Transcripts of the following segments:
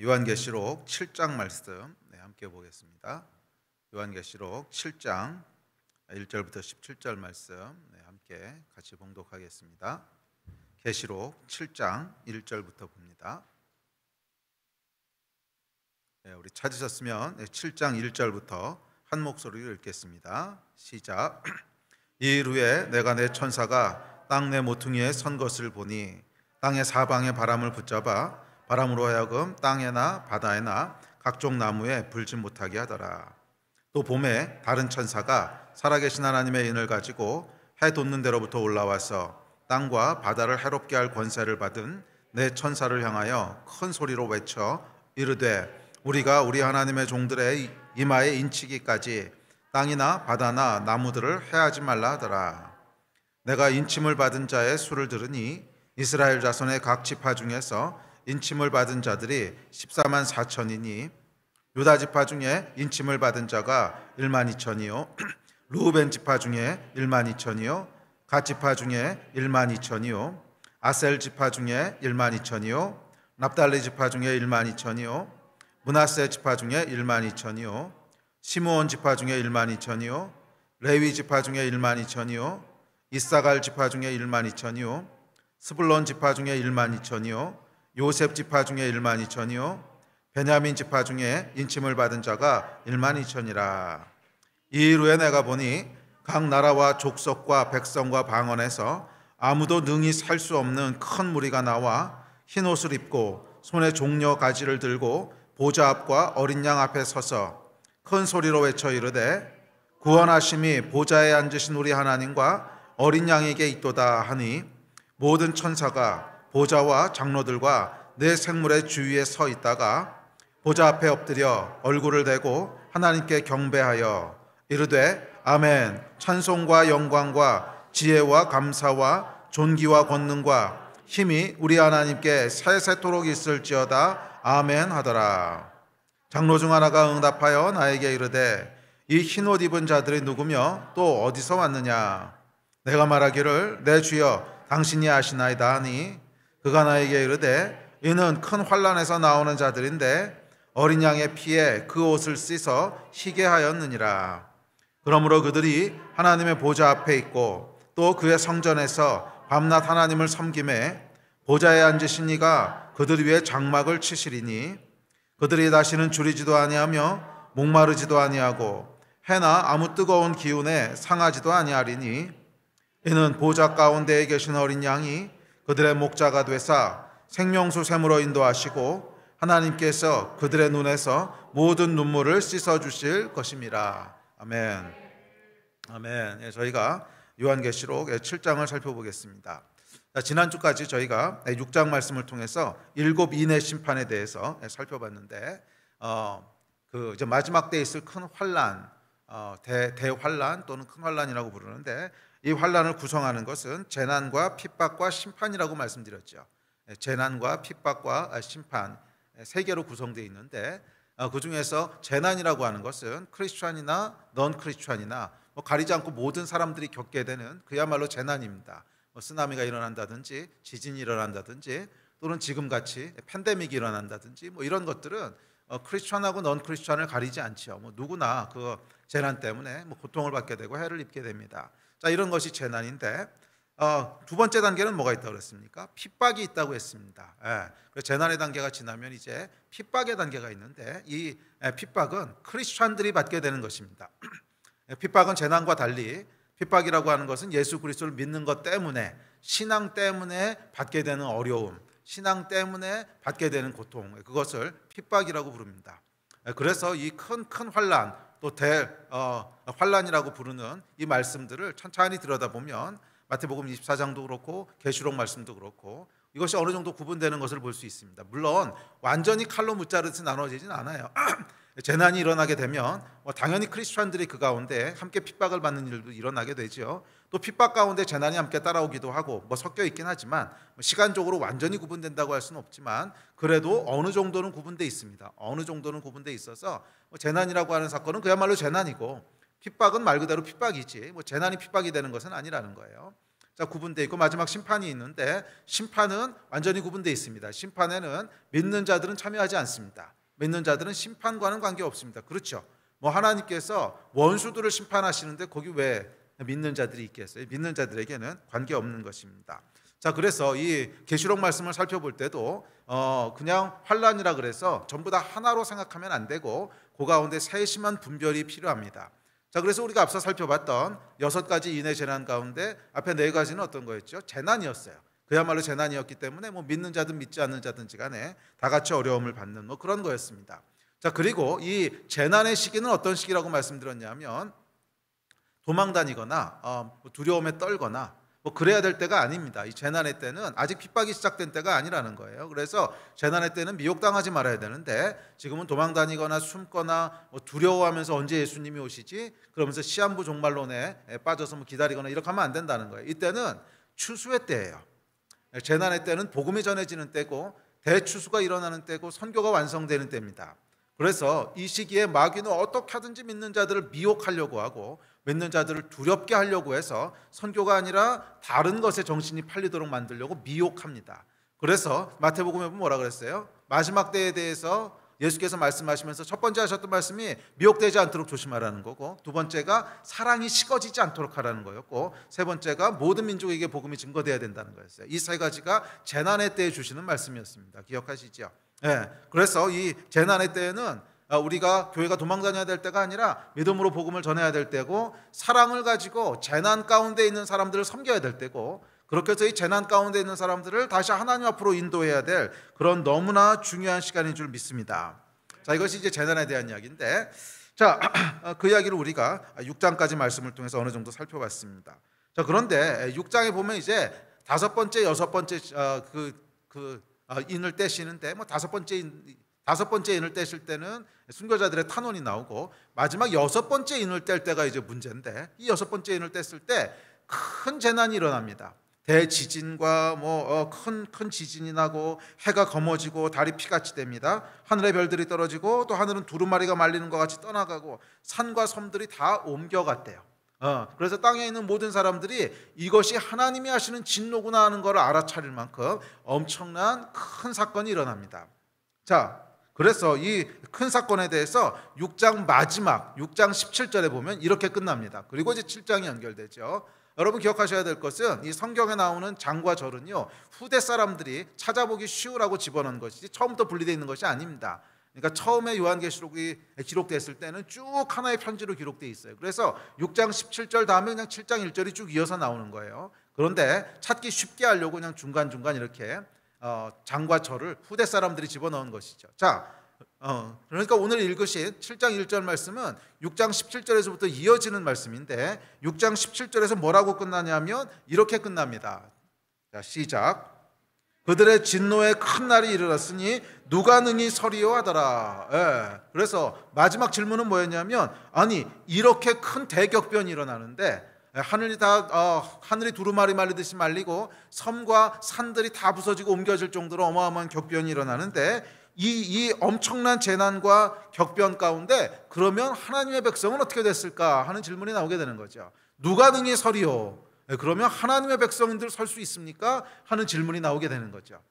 요한계시록 7장 말씀 네, 함께 보겠습니다. 요한계시록 7장 1절부터 17절 말씀 네, 함께 같이 봉독하겠습니다. 계시록 7장 1절부터 봅니다. 네, 우리 찾으셨으면 7장 1절부터 한 목소리로 읽겠습니다. 시작. 이후에 내가 내 천사가 땅 내 모퉁이에 선 것을 보니 땅의 사방의 바람을 붙잡아 바람으로 하여금 땅에나 바다에나 각종 나무에 불지 못하게 하더라. 또 봄에 다른 천사가 살아계신 하나님의 인을 가지고 해 돋는 데로부터 올라와서 땅과 바다를 해롭게 할 권세를 받은 내 네 천사를 향하여 큰 소리로 외쳐 이르되 우리가 우리 하나님의 종들의 이마에 인치기까지 땅이나 바다나 나무들을 해하지 말라 하더라. 내가 인침을 받은 자의 수를 들으니 이스라엘 자손의 각 지파 중에서 인침을 받은 자들이 14만 4천이니 유다 지파 중에 인침을 받은 자가 1만 2천이요 루벤 지파 중에 1만 2천이요 갓 지파 중에 1만 2천이요 아셀 지파 중에 1만 2천이요 납달리 지파 중에 1만 2천이요 문하세 지파 중에 1만 2천이요 시므온 지파 중에 1만 2천이요 레위 지파 중에 1만 2천이요 이사갈 지파 중에 1만 2천이요 스불론 지파 중에 1만 2천이요 요셉 지파 중에 1만 2천이요 베냐민 지파 중에 인침을 받은 자가 1만 2천이라 이 후에 내가 보니 각 나라와 족속과 백성과 방언에서 아무도 능히 살 수 없는 큰 무리가 나와 흰 옷을 입고 손에 종려 가지를 들고 보좌 앞과 어린 양 앞에 서서 큰 소리로 외쳐 이르되 구원하심이 보좌에 앉으신 우리 하나님과 어린 양에게 있도다 하니 모든 천사가 보좌와 장로들과 내 생물의 주위에 서 있다가 보좌 앞에 엎드려 얼굴을 대고 하나님께 경배하여 이르되 아멘 찬송과 영광과 지혜와 감사와 존귀와 권능과 힘이 우리 하나님께 세세토록 있을지어다 아멘 하더라 장로 중 하나가 응답하여 나에게 이르되 이 흰 옷 입은 자들이 누구며 또 어디서 왔느냐 내가 말하기를 내 주여 당신이 아시나이다 하니 그가 나에게 이르되 이는 큰 환란에서 나오는 자들인데 어린 양의 피에 그 옷을 씻어 희게 하였느니라. 그러므로 그들이 하나님의 보좌 앞에 있고 또 그의 성전에서 밤낮 하나님을 섬김에 보좌에 앉으신 이가 그들 위에 장막을 치시리니 그들이 다시는 줄이지도 아니하며 목마르지도 아니하고 해나 아무 뜨거운 기운에 상하지도 아니하리니 이는 보좌 가운데에 계신 어린 양이 그들의 목자가 되사 생명수 샘으로 인도하시고 하나님께서 그들의 눈에서 모든 눈물을 씻어 주실 것입니다. 아멘. 아멘. 예, 저희가 요한계시록 7장을 살펴보겠습니다. 자, 지난주까지 저희가 6장 말씀을 통해서 일곱 인의 심판에 대해서 예, 살펴봤는데 어, 그 이제 마지막 때 있을 큰 환란, 어, 대환란 또는 큰 환란이라고 부르는데 이 환란을 구성하는 것은 재난과 핍박과 심판이라고 말씀드렸죠. 예, 재난과 핍박과 아, 심판 예, 세 개로 구성되어 있는데 어, 그 중에서 재난이라고 하는 것은 크리스천이나 넌 크리스천이나 뭐 가리지 않고 모든 사람들이 겪게 되는 그야말로 재난입니다. 뭐 쓰나미가 일어난다든지 지진이 일어난다든지 또는 지금 같이 팬데믹이 일어난다든지 뭐 이런 것들은 어, 크리스천하고 넌 크리스천을 가리지 않지요. 뭐 누구나 그 재난 때문에 뭐 고통을 받게 되고 해를 입게 됩니다. 자, 이런 것이 재난인데 어, 두 번째 단계는 뭐가 있다고 했습니까 핍박이 있다고 했습니다. 예, 재난의 단계가 지나면 이제 핍박의 단계가 있는데 이 예, 핍박은 크리스천들이 받게 되는 것입니다. 예, 핍박은 재난과 달리 핍박이라고 하는 것은 예수 그리스도를 믿는 것 때문에 신앙 때문에 받게 되는 어려움, 신앙 때문에 받게 되는 고통 예, 그것을 핍박이라고 부릅니다. 그래서 이 큰 큰 환란, 또대 어, 환란이라고 부르는 이 말씀들을 천천히 들여다보면 마태복음 24장도 그렇고 계시록 말씀도 그렇고 이것이 어느 정도 구분되는 것을 볼 수 있습니다. 물론 완전히 칼로 묻자르듯이 나눠지진 않아요. 재난이 일어나게 되면 뭐 당연히 크리스천들이 그 가운데 함께 핍박을 받는 일도 일어나게 되지요. 또 핍박 가운데 재난이 함께 따라오기도 하고 뭐 섞여 있긴 하지만 뭐 시간적으로 완전히 구분된다고 할 수는 없지만 그래도 어느 정도는 구분돼 있습니다. 어느 정도는 구분돼 있어서 뭐 재난이라고 하는 사건은 그야말로 재난이고 핍박은 말 그대로 핍박이지 뭐 재난이 핍박이 되는 것은 아니라는 거예요. 자 구분돼 있고 마지막 심판이 있는데 심판은 완전히 구분돼 있습니다. 심판에는 믿는 자들은 참여하지 않습니다. 믿는 자들은 심판과는 관계없습니다. 그렇죠? 뭐 하나님께서 원수들을 심판하시는데 거기 왜 믿는 자들이 있겠어요? 믿는 자들에게는 관계없는 것입니다. 자, 그래서 이 계시록 말씀을 살펴볼 때도 어 그냥 환란이라 그래서 전부 다 하나로 생각하면 안 되고 그 가운데 세심한 분별이 필요합니다. 자, 그래서 우리가 앞서 살펴봤던 여섯 가지 인해 재난 가운데 앞에 네 가지는 어떤 거였죠? 재난이었어요. 그야말로 재난이었기 때문에 뭐 믿는 자든 믿지 않는 자든지 간에 다 같이 어려움을 받는 뭐 그런 거였습니다. 자, 그리고 이 재난의 시기는 어떤 시기라고 말씀드렸냐면 도망다니거나 어, 뭐 두려움에 떨거나 뭐 그래야 될 때가 아닙니다. 이 재난의 때는 아직 핍박이 시작된 때가 아니라는 거예요. 그래서 재난의 때는 미혹당하지 말아야 되는데 지금은 도망다니거나 숨거나 뭐 두려워하면서 언제 예수님이 오시지? 그러면서 시한부 종말론에 빠져서 뭐 기다리거나 이렇게 하면 안 된다는 거예요. 이때는 추수의 때예요. 예, 재난의 때는 복음이 전해지는 때고 대추수가 일어나는 때고 선교가 완성되는 때입니다. 그래서 이 시기에 마귀는 어떻게 하든지 믿는 자들을 미혹하려고 하고 믿는 자들을 두렵게 하려고 해서 선교가 아니라 다른 것에 정신이 팔리도록 만들려고 미혹합니다. 그래서 마태복음에 보면 뭐라 그랬어요? 마지막 때에 대해서 예수께서 말씀하시면서 첫 번째 하셨던 말씀이 미혹되지 않도록 조심하라는 거고 두 번째가 사랑이 식어지지 않도록 하라는 거였고 세 번째가 모든 민족에게 복음이 증거되어야 된다는 거였어요. 이 세 가지가 재난의 때에 주시는 말씀이었습니다. 기억하시죠? 예. 네. 그래서 이 재난의 때에는 아, 우리가 교회가 도망다녀야 될 때가 아니라 믿음으로 복음을 전해야 될 때고 사랑을 가지고 재난 가운데 있는 사람들을 섬겨야 될 때고 그렇게 해서 이 재난 가운데 있는 사람들을 다시 하나님 앞으로 인도해야 될 그런 너무나 중요한 시간인 줄 믿습니다. 자, 이것이 이제 재난에 대한 이야기인데 자, 어, 그 이야기를 우리가 6장까지 말씀을 통해서 어느 정도 살펴봤습니다. 자, 그런데 6장에 보면 이제 다섯 번째, 여섯 번째 어, 그, 그 어, 인을 떼시는데 뭐 다섯 번째 다섯 번째 인을 떼실 때는 순교자들의 탄원이 나오고 마지막 여섯 번째 인을 뗄 때가 이제 문제인데 이 여섯 번째 인을 뗐을 때 큰 재난이 일어납니다. 대지진과 뭐큰큰 어, 큰 지진이 나고 해가 검어지고 달이 피같이 됩니다. 하늘의 별들이 떨어지고 또 하늘은 두루마리가 말리는 것 같이 떠나가고 산과 섬들이 다 옮겨갔대요. 어, 그래서 땅에 있는 모든 사람들이 이것이 하나님이 하시는 진노구나 하는 것을 알아차릴 만큼 엄청난 큰 사건이 일어납니다. 자, 그래서 이 큰 사건에 대해서 6장 마지막, 6장 17절에 보면 이렇게 끝납니다. 그리고 이제 7장이 연결되죠. 여러분 기억하셔야 될 것은 이 성경에 나오는 장과 절은요 후대 사람들이 찾아보기 쉬우라고 집어넣은 것이지 처음부터 분리되어 있는 것이 아닙니다. 그러니까 처음에 요한계시록이 기록됐을 때는 쭉 하나의 편지로 기록돼 있어요. 그래서 6장 17절 다음에 그냥 7장 1절이 쭉 이어서 나오는 거예요. 그런데 찾기 쉽게 하려고 그냥 중간중간 이렇게 어, 장과 절을 후대 사람들이 집어넣은 것이죠. 자, 어, 그러니까 오늘 읽으신 7장 1절 말씀은 6장 17절에서부터 이어지는 말씀인데 6장 17절에서 뭐라고 끝나냐면 이렇게 끝납니다. 자, 시작. 그들의 진노의 큰 날이 이르렀으니 누가 능히 서리요 하더라. 예. 그래서 마지막 질문은 뭐였냐면 아니 이렇게 큰 대격변이 일어나는데 예, 하늘이 다 어, 하늘이 두루마리 말리듯이 말리고 섬과 산들이 다 부서지고 옮겨질 정도로 어마어마한 격변이 일어나는데 이, 이 엄청난 재난과 격변 가운데 그러면 하나님의 백성은 어떻게 됐을까 하는 질문이 나오게 되는 거죠. 누가 능히 서리요? 네, 그러면 하나님의 백성들 설 수 있습니까? 하는 질문이 나오게 되는 거죠.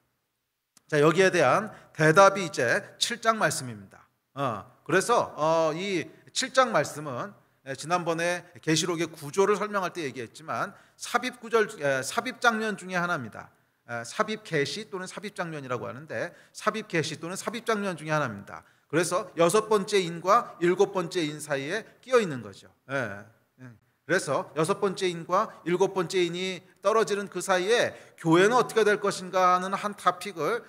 자, 여기에 대한 대답이 이제 7장 말씀입니다. 어, 그래서 어, 이 7장 말씀은 예, 지난번에 계시록의 구조를 설명할 때 얘기했지만 삽입 구절 예, 삽입 장면 중에 하나입니다. 삽입 개시 또는 삽입 장면이라고 하는데 삽입 개시 또는 삽입 장면 중의 하나입니다. 그래서 여섯 번째 인과 일곱 번째 인 사이에 끼어 있는 거죠. 예, 예. 그래서 여섯 번째 인과 일곱 번째 인이 떨어지는 그 사이에 교회는 어떻게 될 것인가 하는 한 타픽을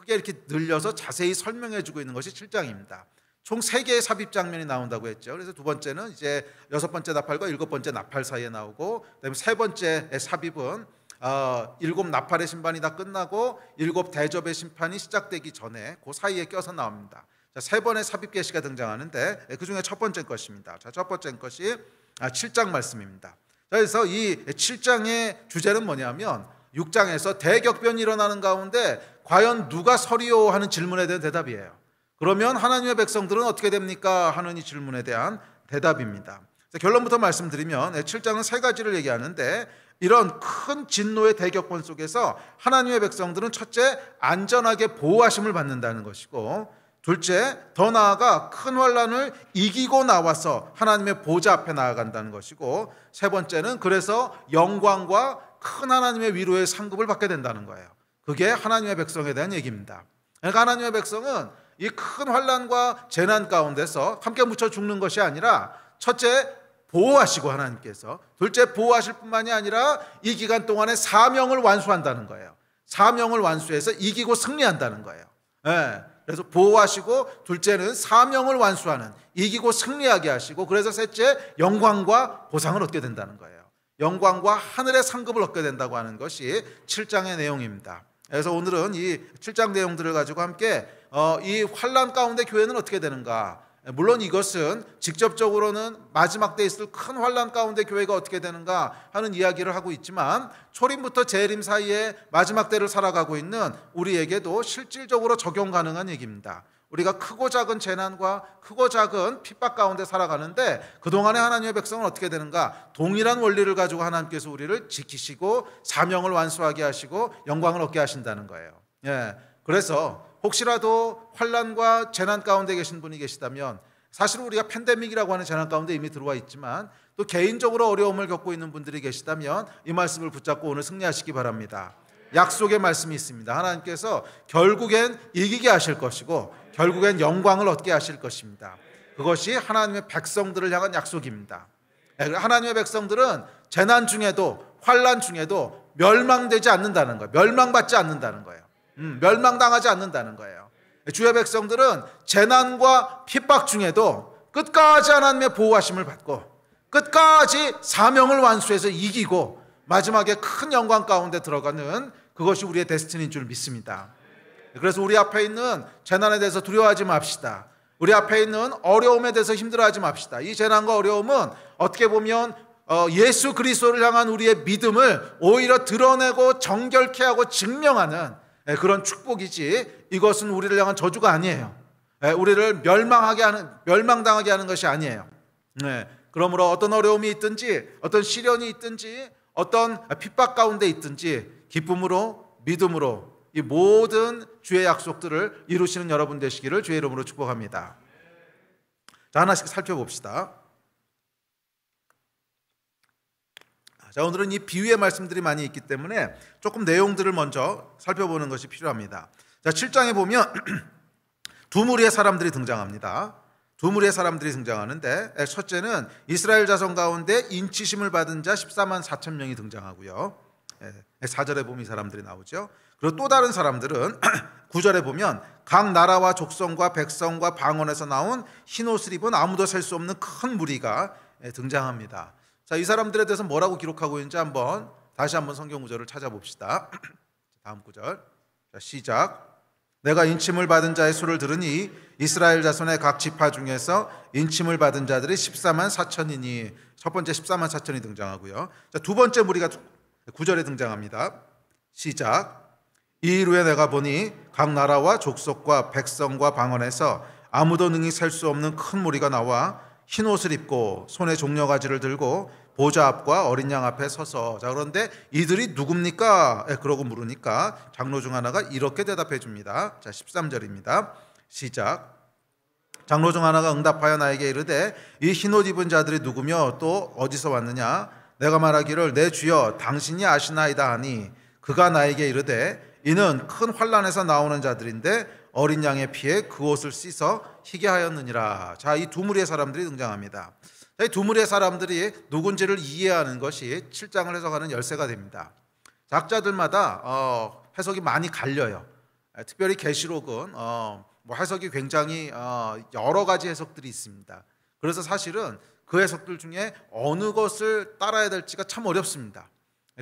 크게 이렇게 늘려서 자세히 설명해 주고 있는 것이 7장입니다. 총 3개의 삽입 장면이 나온다고 했죠. 그래서 두 번째는 이제 여섯 번째 나팔과 일곱 번째 나팔 사이에 나오고 그다음에 세 번째의 삽입은 어, 일곱 나팔의 심판이 다 끝나고 일곱 대접의 심판이 시작되기 전에 그 사이에 껴서 나옵니다. 자, 세 번의 삽입 계시가 등장하는데 예, 그 중에 첫 번째 것입니다. 자, 첫 번째 것이 7장 아, 말씀입니다. 자, 그래서 이 7장의 주제는 뭐냐면 6장에서 대격변이 일어나는 가운데 과연 누가 서리오 하는 질문에 대한 대답이에요. 그러면 하나님의 백성들은 어떻게 됩니까? 하는 이 질문에 대한 대답입니다. 결론부터 말씀드리면 7장은 예, 세 가지를 얘기하는데 이런 큰 진노의 대격권 속에서 하나님의 백성들은 첫째 안전하게 보호하심을 받는다는 것이고 둘째 더 나아가 큰 환란을 이기고 나와서 하나님의 보좌 앞에 나아간다는 것이고 세 번째는 그래서 영광과 큰 하나님의 위로의 상급을 받게 된다는 거예요. 그게 하나님의 백성에 대한 얘기입니다. 그러니까 하나님의 백성은 이 큰 환란과 재난 가운데서 함께 묻혀 죽는 것이 아니라 첫째 보호하시고 하나님께서 둘째 보호하실 뿐만이 아니라 이 기간 동안에 사명을 완수한다는 거예요. 사명을 완수해서 이기고 승리한다는 거예요. 네. 그래서 보호하시고 둘째는 사명을 완수하는 이기고 승리하게 하시고 그래서 셋째 영광과 보상을 얻게 된다는 거예요. 영광과 하늘의 상급을 얻게 된다고 하는 것이 7장의 내용입니다. 그래서 오늘은 이 7장 내용들을 가지고 함께 어, 이 환란 가운데 교회는 어떻게 되는가 물론 이것은 직접적으로는 마지막 때 있을 큰 환란 가운데 교회가 어떻게 되는가 하는 이야기를 하고 있지만 초림부터 재림 사이에 마지막 때를 살아가고 있는 우리에게도 실질적으로 적용 가능한 얘기입니다. 우리가 크고 작은 재난과 크고 작은 핍박 가운데 살아가는데 그동안의 하나님의 백성은 어떻게 되는가? 동일한 원리를 가지고 하나님께서 우리를 지키시고 사명을 완수하게 하시고 영광을 얻게 하신다는 거예요. 예. 그래서 혹시라도 환란과 재난 가운데 계신 분이 계시다면 사실 우리가 팬데믹이라고 하는 재난 가운데 이미 들어와 있지만 또 개인적으로 어려움을 겪고 있는 분들이 계시다면 이 말씀을 붙잡고 오늘 승리하시기 바랍니다. 약속의 말씀이 있습니다. 하나님께서 결국엔 이기게 하실 것이고 결국엔 영광을 얻게 하실 것입니다. 그것이 하나님의 백성들을 향한 약속입니다. 예, 하나님의 백성들은 재난 중에도 환란 중에도 멸망되지 않는다는 거예요. 멸망받지 않는다는 거예요. 음, 멸망당하지 않는다는 거예요. 주의 백성들은 재난과 핍박 중에도 끝까지 하나님의 보호하심을 받고 끝까지 사명을 완수해서 이기고 마지막에 큰 영광 가운데 들어가는 그것이 우리의 데스티니인 줄 믿습니다. 그래서 우리 앞에 있는 재난에 대해서 두려워하지 맙시다. 우리 앞에 있는 어려움에 대해서 힘들어하지 맙시다. 이 재난과 어려움은 어떻게 보면 어, 예수 그리스도를 향한 우리의 믿음을 오히려 드러내고 정결케 하고 증명하는 예, 그런 축복이지 이것은 우리를 향한 저주가 아니에요. 예, 우리를 멸망하게 하는 멸망당하게 하는 것이 아니에요. 예, 그러므로 어떤 어려움이 있든지 어떤 시련이 있든지 어떤 핍박 가운데 있든지 기쁨으로 믿음으로 이 모든 주의 약속들을 이루시는 여러분 되시기를 주의 이름으로 축복합니다. 자, 하나씩 살펴봅시다. 자, 오늘은 이 비유의 말씀들이 많이 있기 때문에 조금 내용들을 먼저 살펴보는 것이 필요합니다. 자, 7장에 보면 두 무리의 사람들이 등장합니다. 두 무리의 사람들이 등장하는데 예, 첫째는 이스라엘 자손 가운데 인치심을 받은 자 14만 4천 명이 등장하고요. 4절에 예, 보면 이 사람들이 나오죠. 그리고 또 다른 사람들은 9절에 보면 각 나라와 족성과 백성과 방언에서 나온 흰 옷을 입은 아무도 셀수 없는 큰 무리가 예, 등장합니다. 자, 이 사람들에 대해서 뭐라고 기록하고 있는지 한번 다시 한번 성경 구절을 찾아봅시다. 다음 구절. 자, 시작. 내가 인침을 받은 자의 수를 들으니 이스라엘 자손의 각 지파 중에서 인침을 받은 자들이 14만 4천이니 첫 번째 14만 4천이 등장하고요. 자, 두 번째 무리가 구절에 등장합니다. 시작. 이 이후에 내가 보니 각 나라와 족속과 백성과 방언에서 아무도 능히 셀 수 없는 큰 무리가 나와 흰옷을 입고 손에 종려가지를 들고 보좌 앞과 어린 양 앞에 서서 자 그런데 이들이 누굽니까? 예, 그러고 물으니까 장로 중 하나가 이렇게 대답해 줍니다. 자 13절입니다. 시작 장로 중 하나가 응답하여 나에게 이르되 이 흰옷 입은 자들이 누구며 또 어디서 왔느냐 내가 말하기를 내 주여 당신이 아시나이다 하니 그가 나에게 이르되 이는 큰 환란에서 나오는 자들인데 어린 양의 피에 그 옷을 씻어 희게 하였느니라. 자, 이두 무리의 사람들이 등장합니다. 이 두 무리의 사람들이 누군지를 이해하는 것이 7장을 해석하는 열쇠가 됩니다. 작자들마다 어, 해석이 많이 갈려요. 특별히 계시록은 어, 뭐 해석이 굉장히 어, 여러 가지 해석들이 있습니다. 그래서 사실은 그 해석들 중에 어느 것을 따라야 될지가 참 어렵습니다.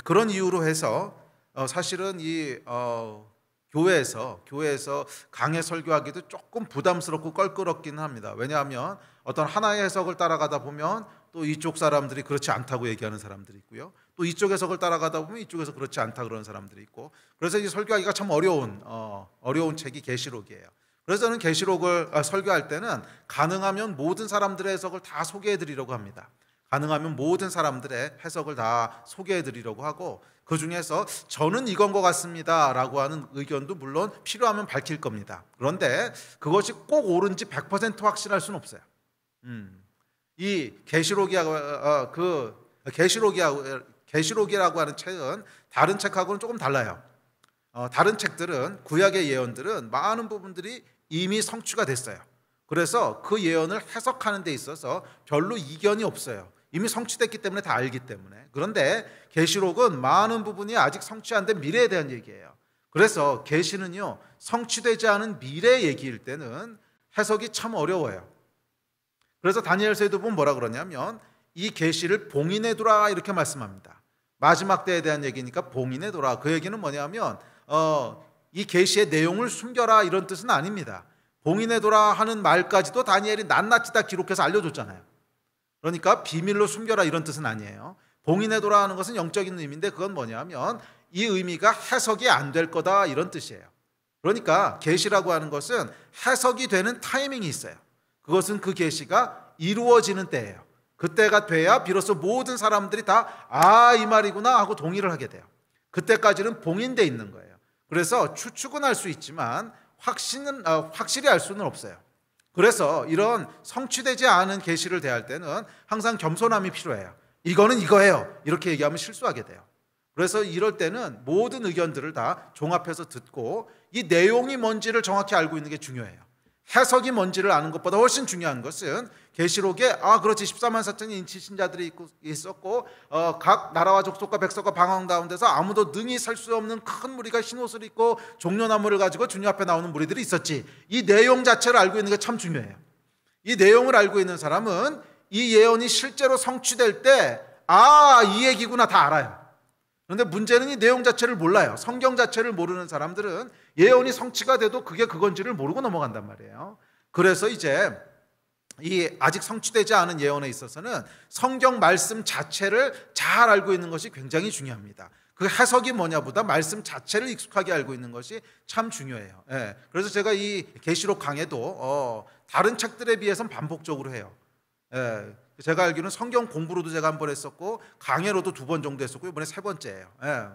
그런 이유로 해서 어, 사실은 이 어, 교회에서 교회에서 강해 설교하기도 조금 부담스럽고 껄끄럽긴 합니다. 왜냐하면 어떤 하나의 해석을 따라가다 보면 또 이쪽 사람들이 그렇지 않다고 얘기하는 사람들이 있고요. 또 이쪽 해석을 따라가다 보면 이쪽에서 그렇지 않다 그런 사람들이 있고. 그래서 이 설교하기가 참 어려운 어, 어려운 책이 계시록이에요. 그래서 저는 계시록을 아, 설교할 때는 가능하면 모든 사람들의 해석을 다 소개해 드리려고 합니다. 가능하면 모든 사람들의 해석을 다 소개해 드리려고 하고 그 중에서 저는 이건 것 같습니다. 라고 하는 의견도 물론 필요하면 밝힐 겁니다. 그런데 그것이 꼭 옳은지 100% 확실할 수는 없어요. 음. 이 계시록이하고 어, 어, 그 계시록이하고 계시록이라고 하는 책은 다른 책하고는 조금 달라요. 어, 다른 책들은 구약의 예언들은 많은 부분들이 이미 성취가 됐어요. 그래서 그 예언을 해석하는 데 있어서 별로 이견이 없어요. 이미 성취됐기 때문에 다 알기 때문에. 그런데 계시록은 많은 부분이 아직 성취 한데 미래에 대한 얘기예요. 그래서 계시는요. 성취되지 않은 미래 얘기일 때는 해석이 참 어려워요. 그래서 다니엘서에도 보면 뭐라 그러냐면 이 계시를 봉인해 두라 이렇게 말씀합니다. 마지막 때에 대한 얘기니까 봉인해 두라. 그 얘기는 뭐냐면 어, 이 계시의 내용을 숨겨라 이런 뜻은 아닙니다. 봉인해 두라 하는 말까지도 다니엘이 낱낱이 다 기록해서 알려줬잖아요. 그러니까 비밀로 숨겨라 이런 뜻은 아니에요. 봉인해 돌아가는 것은 영적인 의미인데 그건 뭐냐면 이 의미가 해석이 안 될 거다 이런 뜻이에요. 그러니까 계시라고 하는 것은 해석이 되는 타이밍이 있어요. 그것은 그 계시가 이루어지는 때예요. 그때가 돼야 비로소 모든 사람들이 다 아 이 말이구나 하고 동의를 하게 돼요. 그때까지는 봉인돼 있는 거예요. 그래서 추측은 할 수 있지만 확신은 아, 확실히 알 수는 없어요. 그래서 이런 성취되지 않은 계시를 대할 때는 항상 겸손함이 필요해요. 이거는 이거예요. 이렇게 얘기하면 실수하게 돼요. 그래서 이럴 때는 모든 의견들을 다 종합해서 듣고 이 내용이 뭔지를 정확히 알고 있는 게 중요해요. 해석이 뭔지를 아는 것보다 훨씬 중요한 것은 계시록에 아 그렇지 14만 4천 인치 신자들이 있었고 어, 각 나라와 족속과 백성과 방황 가운데서 아무도 능히 살수 없는 큰 무리가 흰옷을 입고 종려나무를 가지고 주님 앞에 나오는 무리들이 있었지 이 내용 자체를 알고 있는 게 참 중요해요 이 내용을 알고 있는 사람은 이 예언이 실제로 성취될 때 아 이 얘기구나 다 알아요 그런데 문제는 이 내용 자체를 몰라요. 성경 자체를 모르는 사람들은 예언이 성취가 돼도 그게 그건지를 모르고 넘어간단 말이에요. 그래서 이제 이 아직 성취되지 않은 예언에 있어서는 성경 말씀 자체를 잘 알고 있는 것이 굉장히 중요합니다. 그 해석이 뭐냐보다 말씀 자체를 익숙하게 알고 있는 것이 참 중요해요. 예. 그래서 제가 이 계시록 강해도 어, 다른 책들에 비해서 는 반복적으로 해요. 예. 제가 알기로는 성경 공부로도 제가 한 번 했었고 강의로도 두 번 정도 했었고 이번에 세 번째예요. 예.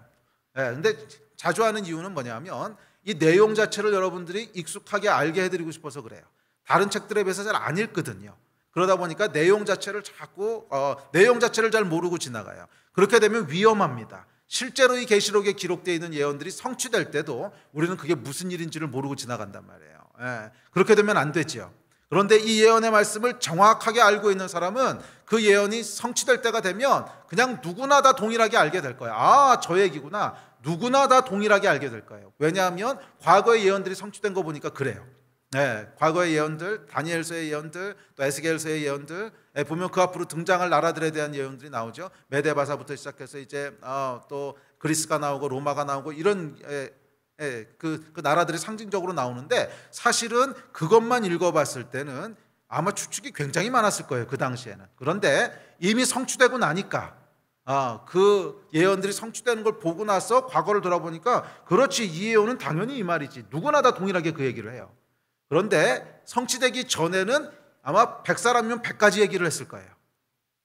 예. 데 자주 하는 이유는 뭐냐면 이 내용 자체를 여러분들이 익숙하게 알게 해드리고 싶어서 그래요. 다른 책들에 비해서 잘 안 읽거든요. 그러다 보니까 내용 자체를 자꾸 어, 내용 자체를 잘 모르고 지나가요. 그렇게 되면 위험합니다. 실제로 이 계시록에 기록되어 있는 예언들이 성취될 때도 우리는 그게 무슨 일인지를 모르고 지나간단 말이에요. 예. 그렇게 되면 안 되지요. 그런데 이 예언의 말씀을 정확하게 알고 있는 사람은 그 예언이 성취될 때가 되면 그냥 누구나 다 동일하게 알게 될 거예요. 아, 저 얘기구나. 누구나 다 동일하게 알게 될 거예요. 왜냐하면 과거의 예언들이 성취된 거 보니까 그래요. 네, 과거의 예언들, 다니엘서의 예언들, 또 에스겔서의 예언들 네, 보면 그 앞으로 등장할 나라들에 대한 예언들이 나오죠. 메데바사부터 시작해서 이제 어, 또 그리스가 나오고 로마가 나오고 이런 예, 예, 그, 그 나라들이 상징적으로 나오는데 사실은 그것만 읽어봤을 때는 아마 추측이 굉장히 많았을 거예요 그 당시에는. 그런데 이미 성취되고 나니까 아, 그 예언들이 성취되는 걸 보고 나서 과거를 돌아보니까 그렇지 이 예언은 당연히 이 말이지 누구나 다 동일하게 그 얘기를 해요. 그런데 성취되기 전에는 아마 100사람이면 100가지 얘기를 했을 거예요.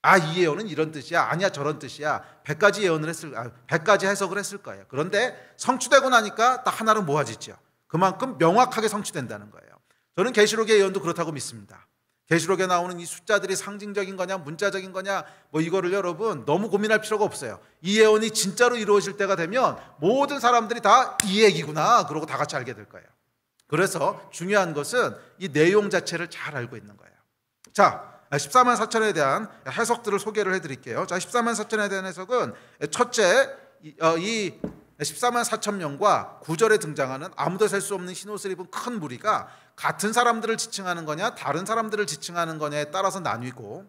아, 이 예언은 이런 뜻이야. 아니야, 저런 뜻이야. 100가지 예언을 했을, 아, 100가지 해석을 했을 거예요. 그런데 성취되고 나니까 딱 하나로 모아지죠. 그만큼 명확하게 성취된다는 거예요. 저는 계시록의 예언도 그렇다고 믿습니다. 계시록에 나오는 이 숫자들이 상징적인 거냐, 문자적인 거냐, 뭐 이거를 여러분 너무 고민할 필요가 없어요. 이 예언이 진짜로 이루어질 때가 되면 모든 사람들이 다 이 얘기구나. 그러고 다 같이 알게 될 거예요. 그래서 중요한 것은 이 내용 자체를 잘 알고 있는 거예요. 자, 14만 아, 4천에 대한 해석들을 소개를 해드릴게요. 자, 14만 4천에 대한 해석은 첫째, 이, 14만 어, 4천 명과 9절에 등장하는 아무도 셀 수 없는 흰옷을 입은 큰 무리가 같은 사람들을 지칭하는 거냐 다른 사람들을 지칭하는 거냐에 따라서 나뉘고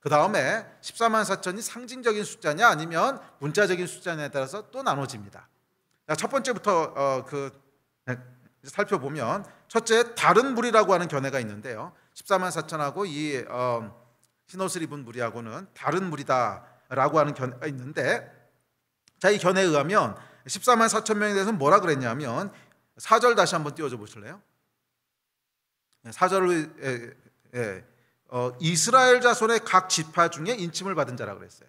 그 다음에 14만 4천이 상징적인 숫자냐 아니면 문자적인 숫자냐에 따라서 또 나눠집니다. 자, 첫 번째부터 어, 그 네, 살펴보면 첫째 다른 무리라고 하는 견해가 있는데요. 14만 4천하고 이 어, 흰옷을 입은 무리하고는 다른 무리다라고 하는 견해가 있는데 자 이 견해에 의하면 14만 4천 명에 대해서 는 뭐라 그랬냐면 4절 다시 한번 띄워줘 보실래요? 4절을 예 예, 예, 예, 어, 이스라엘 자손의 각 지파 중에 인침을 받은 자라 그랬어요.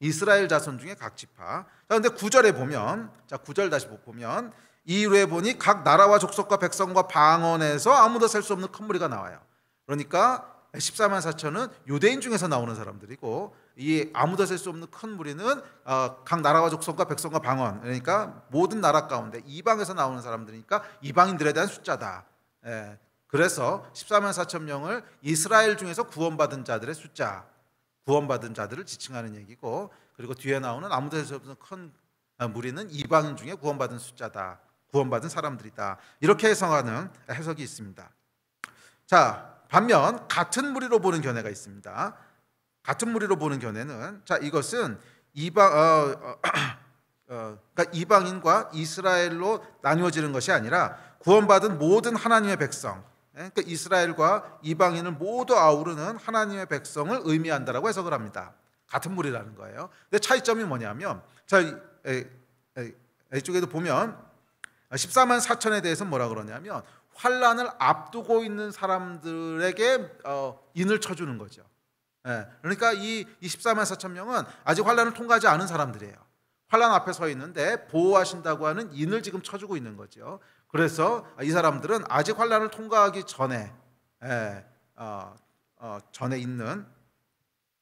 이스라엘 자손 중에 각 지파. 자, 근데 9절에 보면 자, 9절 다시 보면 이후에 보니 각 나라와 족속과 백성과 방언에서 아무도 셀수 없는 큰 무리가 나와요. 그러니까 14만 4천은 유대인 중에서 나오는 사람들이고 이 아무도 셀수 없는 큰 무리는 어, 각 나라와 족속과 백성과 방언 그러니까 모든 나라 가운데 이방에서 나오는 사람들이니까 이방인들에 대한 숫자다. 예. 그래서 14만 4천 명을 이스라엘 중에서 구원받은 자들의 숫자, 구원받은 자들을 지칭하는 얘기고 그리고 뒤에 나오는 아무도 셀수 없는 큰 어, 무리는 이방인 중에 구원받은 숫자다. 구원받은 사람들이다. 이렇게 해석하는 해석이 있습니다. 자, 반면 같은 무리로 보는 견해가 있습니다. 같은 무리로 보는 견해는 자 이것은 이방 어, 어, 어, 그러니까 이방인과 이스라엘로 나누어지는 것이 아니라 구원받은 모든 하나님의 백성 예, 그러니까 이스라엘과 이방인을 모두 아우르는 하나님의 백성을 의미한다라고 해석을 합니다. 같은 무리라는 거예요. 근데 차이점이 뭐냐면 자 이쪽에도 보면 14만 4천에 대해서 뭐라 그러냐면 환란을 앞두고 있는 사람들에게 어, 인을 쳐주는 거죠. 예, 그러니까 이 24만 4천 명은 아직 환란을 통과하지 않은 사람들이에요. 환란 앞에 서 있는데 보호하신다고 하는 인을 지금 쳐주고 있는 거죠. 그래서 이 사람들은 아직 환란을 통과하기 전에 예, 어, 어, 전에 있는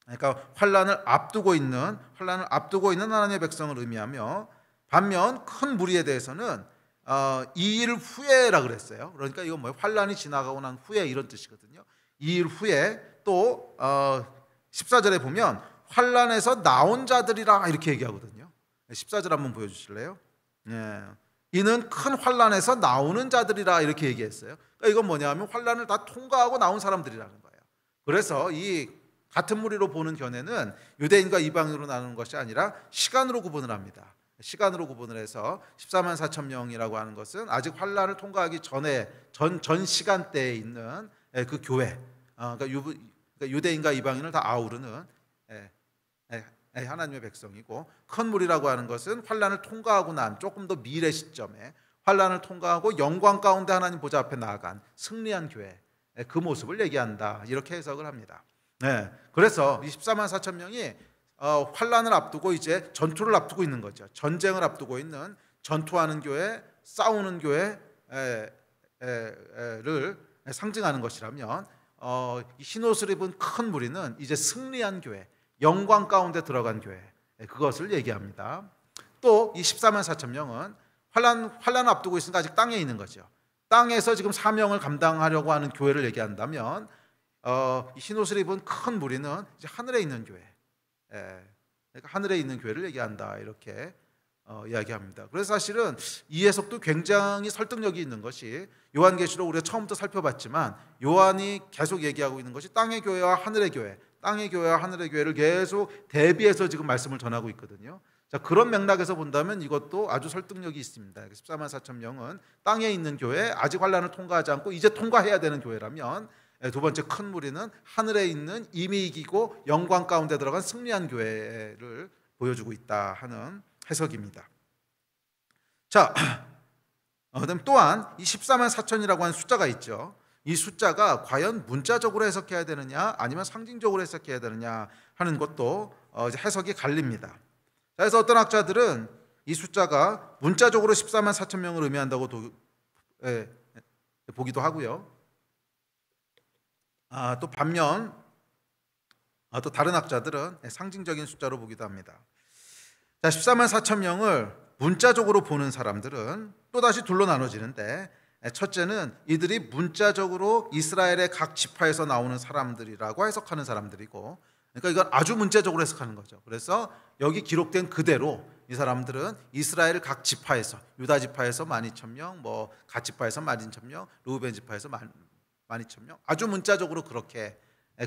그러니까 환란을 앞두고 있는 환란을 앞두고 있는 하나님의 백성을 의미하며 반면 큰 무리에 대해서는 어, 이일 후에라 그랬어요. 그러니까 이건 뭐 환란이 지나가고 난 후에 이런 뜻이거든요. 이일 후에 또 어, 14절에 보면 환란에서 나온 자들이라 이렇게 얘기하거든요. 14절 한번 보여 주실래요? 예. 네. 이는 큰 환란에서 나오는 자들이라 이렇게 얘기했어요. 그러니까 이건 뭐냐면 환란을 다 통과하고 나온 사람들이라는 거예요. 그래서 이 같은 무리로 보는 견해는 유대인과 이방인으로 나누는 것이 아니라 시간으로 구분을 합니다. 시간으로 구분을 해서 14만 4천 명이라고 하는 것은 아직 환란을 통과하기 전에 전, 전 시간대에 있는 예, 그 교회 어, 그러니까, 유, 그러니까 대인과 이방인을 다 아우르는 예, 예, 하나님의 백성이고 큰 물이라고 하는 것은 환란을 통과하고 난 조금 더 미래 시점에 환란을 통과하고 영광 가운데 하나님 보좌 앞에 나아간 승리한 교회 그 모습을 얘기한다 이렇게 해석을 합니다. 네, 그래서 1 4만 4천 명이 어, 환란을 앞두고 이제 전투를 앞두고 있는 거죠. 전쟁을 앞두고 있는 전투하는 교회, 싸우는 교회를 상징하는 것이라면 어, 흰옷을 입은 큰 무리는 이제 승리한 교회, 영광 가운데 들어간 교회 그것을 얘기합니다. 또 이 14만 4천 명은 환란 환란 앞두고 있으니까 아직 땅에 있는 거죠. 땅에서 지금 사명을 감당하려고 하는 교회를 얘기한다면 어, 흰옷을 입은 큰 무리는 이제 하늘에 있는 교회. 예. 그러니까 하늘에 있는 교회를 얘기한다 이렇게 어, 이야기합니다. 그래서 사실은 이 해석도 굉장히 설득력이 있는 것이 요한계시록 우리가 처음부터 살펴봤지만 요한이 계속 얘기하고 있는 것이 땅의 교회와 하늘의 교회, 땅의 교회와 하늘의 교회를 계속 대비해서 지금 말씀을 전하고 있거든요. 자, 그런 맥락에서 본다면 이것도 아주 설득력이 있습니다. 14만 4천 명은 땅에 있는 교회, 아직 환란을 통과하지 않고 이제 통과해야 되는 교회라면 네, 두 번째 큰 무리는 하늘에 있는 이미 이기고 영광 가운데 들어간 승리한 교회를 보여주고 있다 하는 해석입니다. 자, 어, 그다음 또한 이 14만 4천이라고 하는 숫자가 있죠. 이 숫자가 과연 문자적으로 해석해야 되느냐 아니면 상징적으로 해석해야 되느냐 하는 것도 어, 해석이 갈립니다. 그래서 어떤 학자들은 이 숫자가 문자적으로 14만 4천 명을 의미한다고 예, 예, 보기도 하고요. 아, 또 반면 아, 또 다른 학자들은 네, 상징적인 숫자로 보기도 합니다. 자, 14만 4천 명을 문자적으로 보는 사람들은 또다시 둘로 나눠지는데 네, 첫째는 이들이 문자적으로 이스라엘의 각 지파에서 나오는 사람들이라고 해석하는 사람들이고 그러니까 이건 아주 문자적으로 해석하는 거죠. 그래서 여기 기록된 그대로 이 사람들은 이스라엘 각 지파에서 유다 지파에서 12,000명, 뭐갓 지파에서 11,000명, 르벤 지파에서 12,000명. 아주 문자적으로 그렇게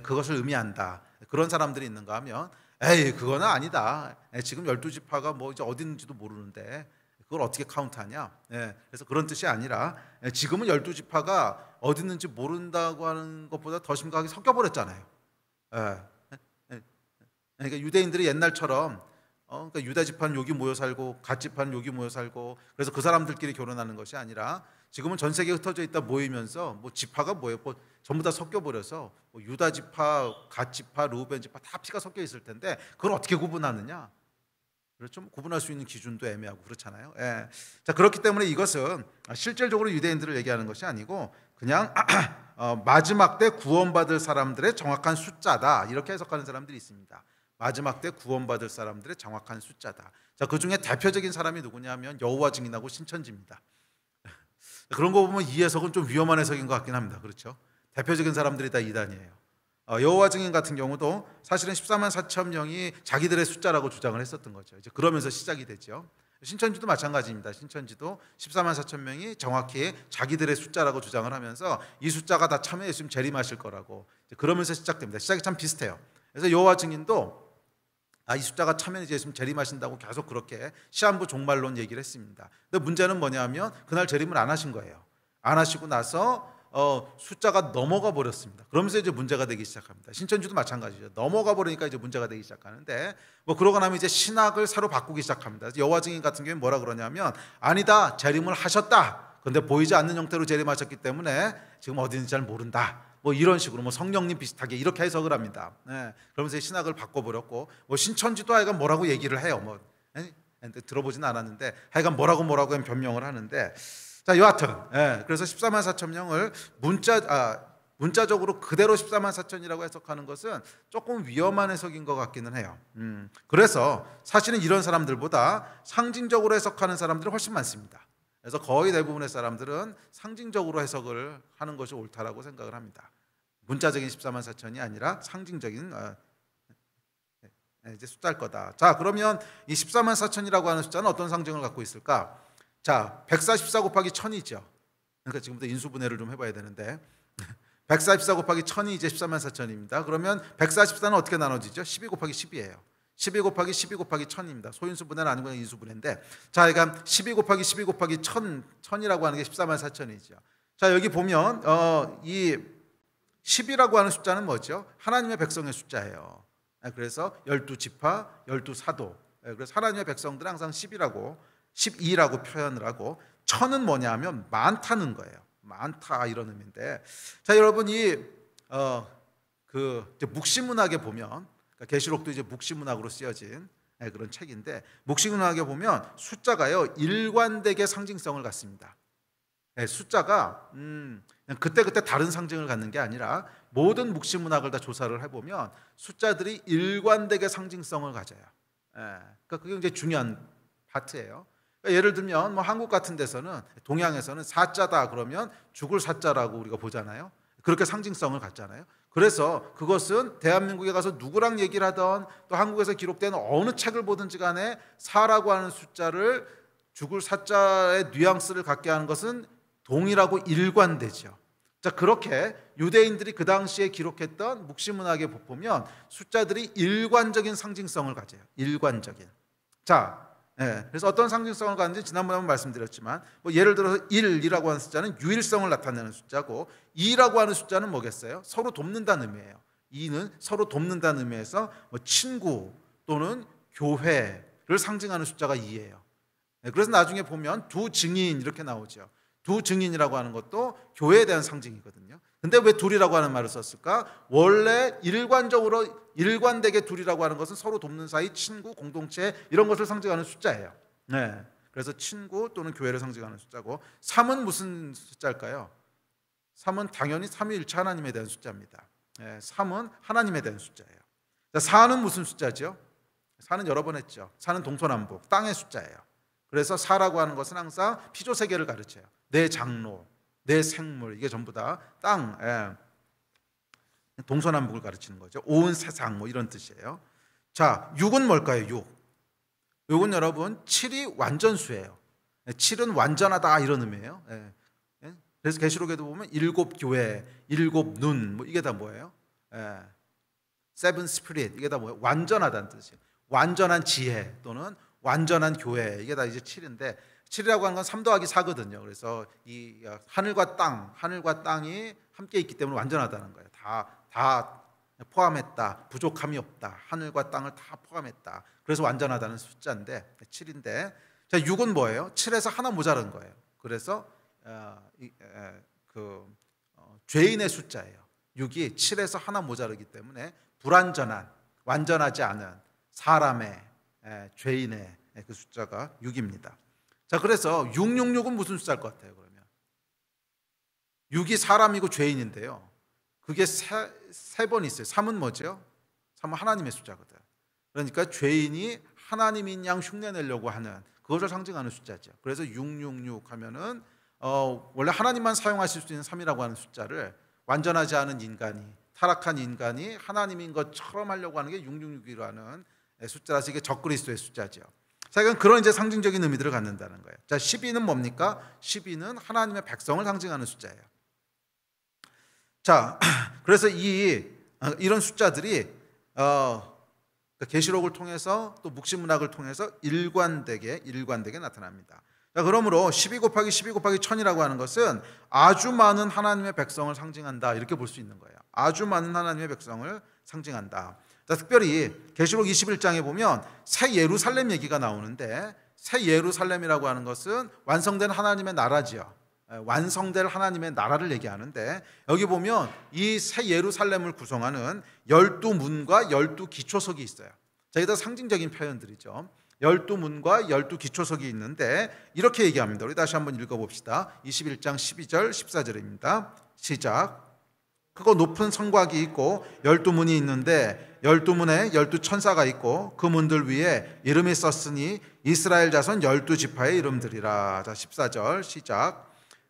그것을 의미한다. 그런 사람들이 있는가 하면 에이 그거는 아니다. 지금 1 2 지파가 뭐 이제 어디 있는지도 모르는데 그걸 어떻게 카운트하냐? 예, 그래서 그런 뜻이 아니라 지금은 1 2 지파가 어디 있는지 모른다고 하는 것보다 더 심각하게 섞여버렸잖아요. 예, 그러니까 유대인들이 옛날처럼 어, 그러니까 유다 집안 여기 모여 살고 갓 집안 여기 모여 살고 그래서 그 사람들끼리 결혼하는 것이 아니라 지금은 전 세계에 흩어져 있다 모이면서 뭐 지파가 뭐예요? 뭐 전부 다 섞여 버려서 뭐 유다 지파, 갓 지파, 르우벤 지파 다 피가 섞여 있을 텐데 그걸 어떻게 구분하느냐? 그렇죠? 구분할 수 있는 기준도 애매하고 그렇잖아요. 예. 자 그렇기 때문에 이것은 실질적으로 유대인들을 얘기하는 것이 아니고 그냥 어, 마지막 때 구원받을 사람들의 정확한 숫자다 이렇게 해석하는 사람들이 있습니다. 마지막 때 구원받을 사람들의 정확한 숫자다. 자, 그 중에 대표적인 사람이 누구냐면 여호와 증인하고 신천지입니다. 그런 거 보면 이 해석은 좀 위험한 해석인 것 같긴 합니다. 그렇죠? 대표적인 사람들이 다 이단이에요. 어, 여호와 증인 같은 경우도 사실은 14만 4천 명이 자기들의 숫자라고 주장을 했었던 거죠. 이제 그러면서 시작이 되죠. 신천지도 마찬가지입니다. 신천지도 14만 4천 명이 정확히 자기들의 숫자라고 주장을 하면서 이 숫자가 다 참여 예수면 재림하실 거라고 그러면서 시작됩니다. 시작이 참 비슷해요. 그래서 여호와 증인도 아, 이 숫자가 참여해져 있으면 재림하신다고 계속 그렇게 시한부 종말론 얘기를 했습니다. 근데 문제는 뭐냐면 그날 재림을 안 하신 거예요. 안 하시고 나서 어, 숫자가 넘어가 버렸습니다. 그러면서 이제 문제가 되기 시작합니다. 신천지도 마찬가지죠. 넘어가 버리니까 이제 문제가 되기 시작하는데 뭐 그러고 나면 이제 신학을 새로 바꾸기 시작합니다. 여호와 증인 같은 경우에 뭐라 그러냐면 아니다 재림을 하셨다. 그런데 보이지 않는 형태로 재림하셨기 때문에 지금 어디인지 잘 모른다. 뭐 이런 식으로 뭐 성령님 비슷하게 이렇게 해석을 합니다. 예, 그러면서 신학을 바꿔버렸고 뭐 신천지도 하여간 뭐라고 얘기를 해요. 뭐 예, 들어보진 않았는데 하여간 뭐라고 뭐라고 변명을 하는데 자 여하튼 예, 그래서 14만 4천 명을 문자 아, 문자적으로 그대로 14만 4천이라고 해석하는 것은 조금 위험한 해석인 것 같기는 해요. 음, 그래서 사실은 이런 사람들보다 상징적으로 해석하는 사람들이 훨씬 많습니다. 그래서 거의 대부분의 사람들은 상징적으로 해석을 하는 것이 옳다라고 생각을 합니다. 문자적인 14만 4천이 아니라 상징적인 어, 네, 이제 숫자일 거다. 자, 그러면 이 14만 4천이라고 하는 숫자는 어떤 상징을 갖고 있을까? 자, 144 곱하기 1000이죠. 그러니까 지금부터 인수분해를 좀 해봐야 되는데 144 곱하기 1000이 이제 14만 4천입니다. 그러면 144는 어떻게 나눠지죠? 12 곱하기 10이에요. 12 곱하기 12 곱하기 1000입니다. 소인수분해는 아니고 그냥 인수분해인데 자, 그러니까 12 곱하기 12 곱하기 1000, 1000이라고 하는 게 14만 4천이죠. 자, 여기 보면 어, 이 10이라고 하는 숫자는 뭐죠? 하나님의 백성의 숫자예요. 예, 그래서 열두 지파, 열두 사도. 예, 그래서 하나님의 백성들은 항상 10이라고, 12라고 표현을 하고 천은 뭐냐면 많다는 거예요. 많다 이런 의미인데. 자, 여러분 이 어그 묵시문학에 보면 그러니까 계시록도 이제 묵시문학으로 쓰여진 예, 그런 책인데 묵시문학에 보면 숫자가요 일관되게 상징성을 갖습니다. 숫자가 음, 그때 그때 다른 상징을 갖는 게 아니라 모든 묵시 문학을 다 조사를 해보면 숫자들이 일관되게 상징성을 가져요. 예, 그러니까 그게 이제 중요한 파트예요. 그러니까 예를 들면 뭐 한국 같은 데서는 동양에서는 사자다 그러면 죽을 사자라고 우리가 보잖아요. 그렇게 상징성을 갖잖아요. 그래서 그것은 대한민국에 가서 누구랑 얘기를 하던 또 한국에서 기록된 어느 책을 보든지 간에 사라고 하는 숫자를 죽을 사자의 뉘앙스를 갖게 하는 것은 동일하고 일관되죠. 자, 그렇게 유대인들이 그 당시에 기록했던 묵시문학에 보면 숫자들이 일관적인 상징성을 가져요. 일관적인. 자, 예, 그래서 어떤 상징성을 갖는지 지난번에 한번 말씀드렸지만 뭐 예를 들어서 1이라고 하는 숫자는 유일성을 나타내는 숫자고 2라고 하는 숫자는 뭐겠어요? 서로 돕는다는 의미예요. 2는 서로 돕는다는 의미에서 뭐 친구 또는 교회를 상징하는 숫자가 2예요. 예, 그래서 나중에 보면 두 증인 이렇게 나오죠. 두 증인이라고 하는 것도 교회에 대한 상징이거든요. 근데 왜 둘이라고 하는 말을 썼을까? 원래 일관적으로 일관되게 둘이라고 하는 것은 서로 돕는 사이, 친구, 공동체 이런 것을 상징하는 숫자예요. 네. 그래서 친구 또는 교회를 상징하는 숫자고 3은 무슨 숫자일까요? 3은 당연히 삼위일체 하나님에 대한 숫자입니다. 네, 3은 하나님에 대한 숫자예요. 4는 무슨 숫자죠? 4는 여러 번 했죠. 4는 동서남북, 땅의 숫자예요. 그래서 4라고 하는 것은 항상 피조 세계를 가르쳐요. 내 장로, 내 생물 이게 전부 다 땅, 예. 동서남북을 가르치는 거죠. 온 세상 뭐 이런 뜻이에요. 자, 6은 뭘까요? 6. 6은 여러분 7이 완전수예요. 7은 예, 완전하다 이런 의미예요. 예, 예. 그래서 계시록에도 보면 일곱 교회, 일곱 눈, 뭐 이게 다 뭐예요? 예. 세븐 스피릿 이게 다 뭐예요? 완전하다는 뜻이에요. 완전한 지혜 또는 완전한 교회 이게 다 이제 7인데 7이라고 하는 건3 더하기 4거든요. 그래서 이 어, 하늘과 땅, 하늘과 땅이 함께 있기 때문에 완전하다는 거예요. 다, 다 포함했다. 부족함이 없다. 하늘과 땅을 다 포함했다. 그래서 완전하다는 숫자인데 7인데 자, 6은 뭐예요? 7에서 하나 모자란 거예요. 그래서 어, 이, 에, 그 어, 죄인의 숫자예요. 6이 7에서 하나 모자르기 때문에 불완전한, 완전하지 않은 사람의 에, 죄인의 에, 그 숫자가 6입니다. 자, 그래서 666은 무슨 숫자일 것 같아요, 그러면? 6이 사람이고 죄인인데요. 그게 세, 세 번 있어요. 3은 뭐죠? 3은 하나님의 숫자거든. 그러니까 죄인이 하나님인 양 흉내 내려고 하는 그것을 상징하는 숫자죠. 그래서 666 하면은 어, 원래 하나님만 사용하실 수 있는 3이라고 하는 숫자를 완전하지 않은 인간이 타락한 인간이 하나님인 것처럼 하려고 하는 게 666이라는 숫자라서 이게 적그리스도의 숫자죠. 자, 이건 그런 이제 상징적인 의미들을 갖는다는 거예요. 자, 12는 뭡니까? 12는 하나님의 백성을 상징하는 숫자예요. 자, 그래서 이 어, 이런 숫자들이 어, 그 계시록을 통해서 또 묵시문학을 통해서 일관되게 일관되게 나타납니다. 자, 그러므로 12 곱하기 12 곱하기 1000이라고 하는 것은 아주 많은 하나님의 백성을 상징한다. 이렇게 볼 수 있는 거예요. 아주 많은 하나님의 백성을 상징한다. 특별히 계시록 21장에 보면 새 예루살렘 얘기가 나오는데 새 예루살렘이라고 하는 것은 완성된 하나님의 나라지요. 예, 완성될 하나님의 나라를 얘기하는데 여기 보면 이 새 예루살렘을 구성하는 열두 문과 열두 기초석이 있어요. 자, 기다 상징적인 표현들이죠. 열두 문과 열두 기초석이 있는데 이렇게 얘기합니다. 우리 다시 한번 읽어봅시다. 21장 12절 14절입니다. 시작. 크고 높은 성곽이 있고 열두 문이 있는데 열두 문에 열두 천사가 있고 그 문들 위에 이름이 썼으니 이스라엘 자손 열두 지파의 이름들이라. 자 14절 시작.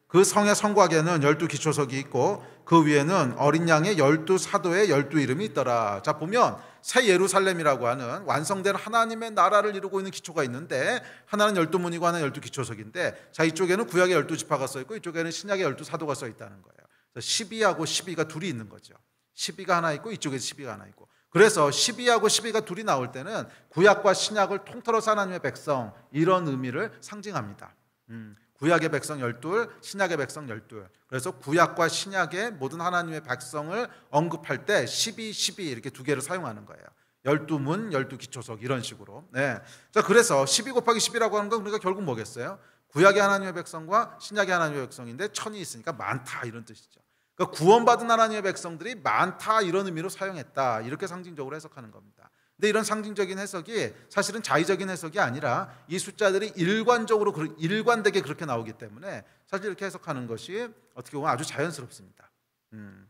그 성의 성곽에는 열두 기초석이 있고 그 위에는 어린 양의 열두 사도의 열두 이름이 있더라. 자 보면 새 예루살렘이라고 하는 완성된 하나님의 나라를 이루고 있는 기초가 있는데 하나는 열두 문이고 하나는 열두 기초석인데 자 이쪽에는 구약의 열두 지파가 써 있고 이쪽에는 신약의 열두 사도가 써 있다는 거예요. 12하고 12가 둘이 있는 거죠. 12가 하나 있고 이쪽에 12가 하나 있고. 그래서 12하고 12가 둘이 나올 때는 구약과 신약을 통틀어서 하나님의 백성 이런 의미를 상징합니다. 음, 구약의 백성 12, 신약의 백성 12. 그래서 구약과 신약의 모든 하나님의 백성을 언급할 때 12, 12 이렇게 두 개를 사용하는 거예요. 12문, 12기초석 이런 식으로. 네. 자, 그래서 12 곱하기 10이라고 하는 건 그러니까 결국 뭐겠어요? 구약의 하나님의 백성과 신약의 하나님의 백성인데 천이 있으니까 많다 이런 뜻이죠. 그러니까 구원받은 하나님의 백성들이 많다 이런 의미로 사용했다. 이렇게 상징적으로 해석하는 겁니다. 근데 이런 상징적인 해석이 사실은 자의적인 해석이 아니라 이 숫자들이 일관적으로 일관되게 그렇게 나오기 때문에 사실 이렇게 해석하는 것이 어떻게 보면 아주 자연스럽습니다. 음.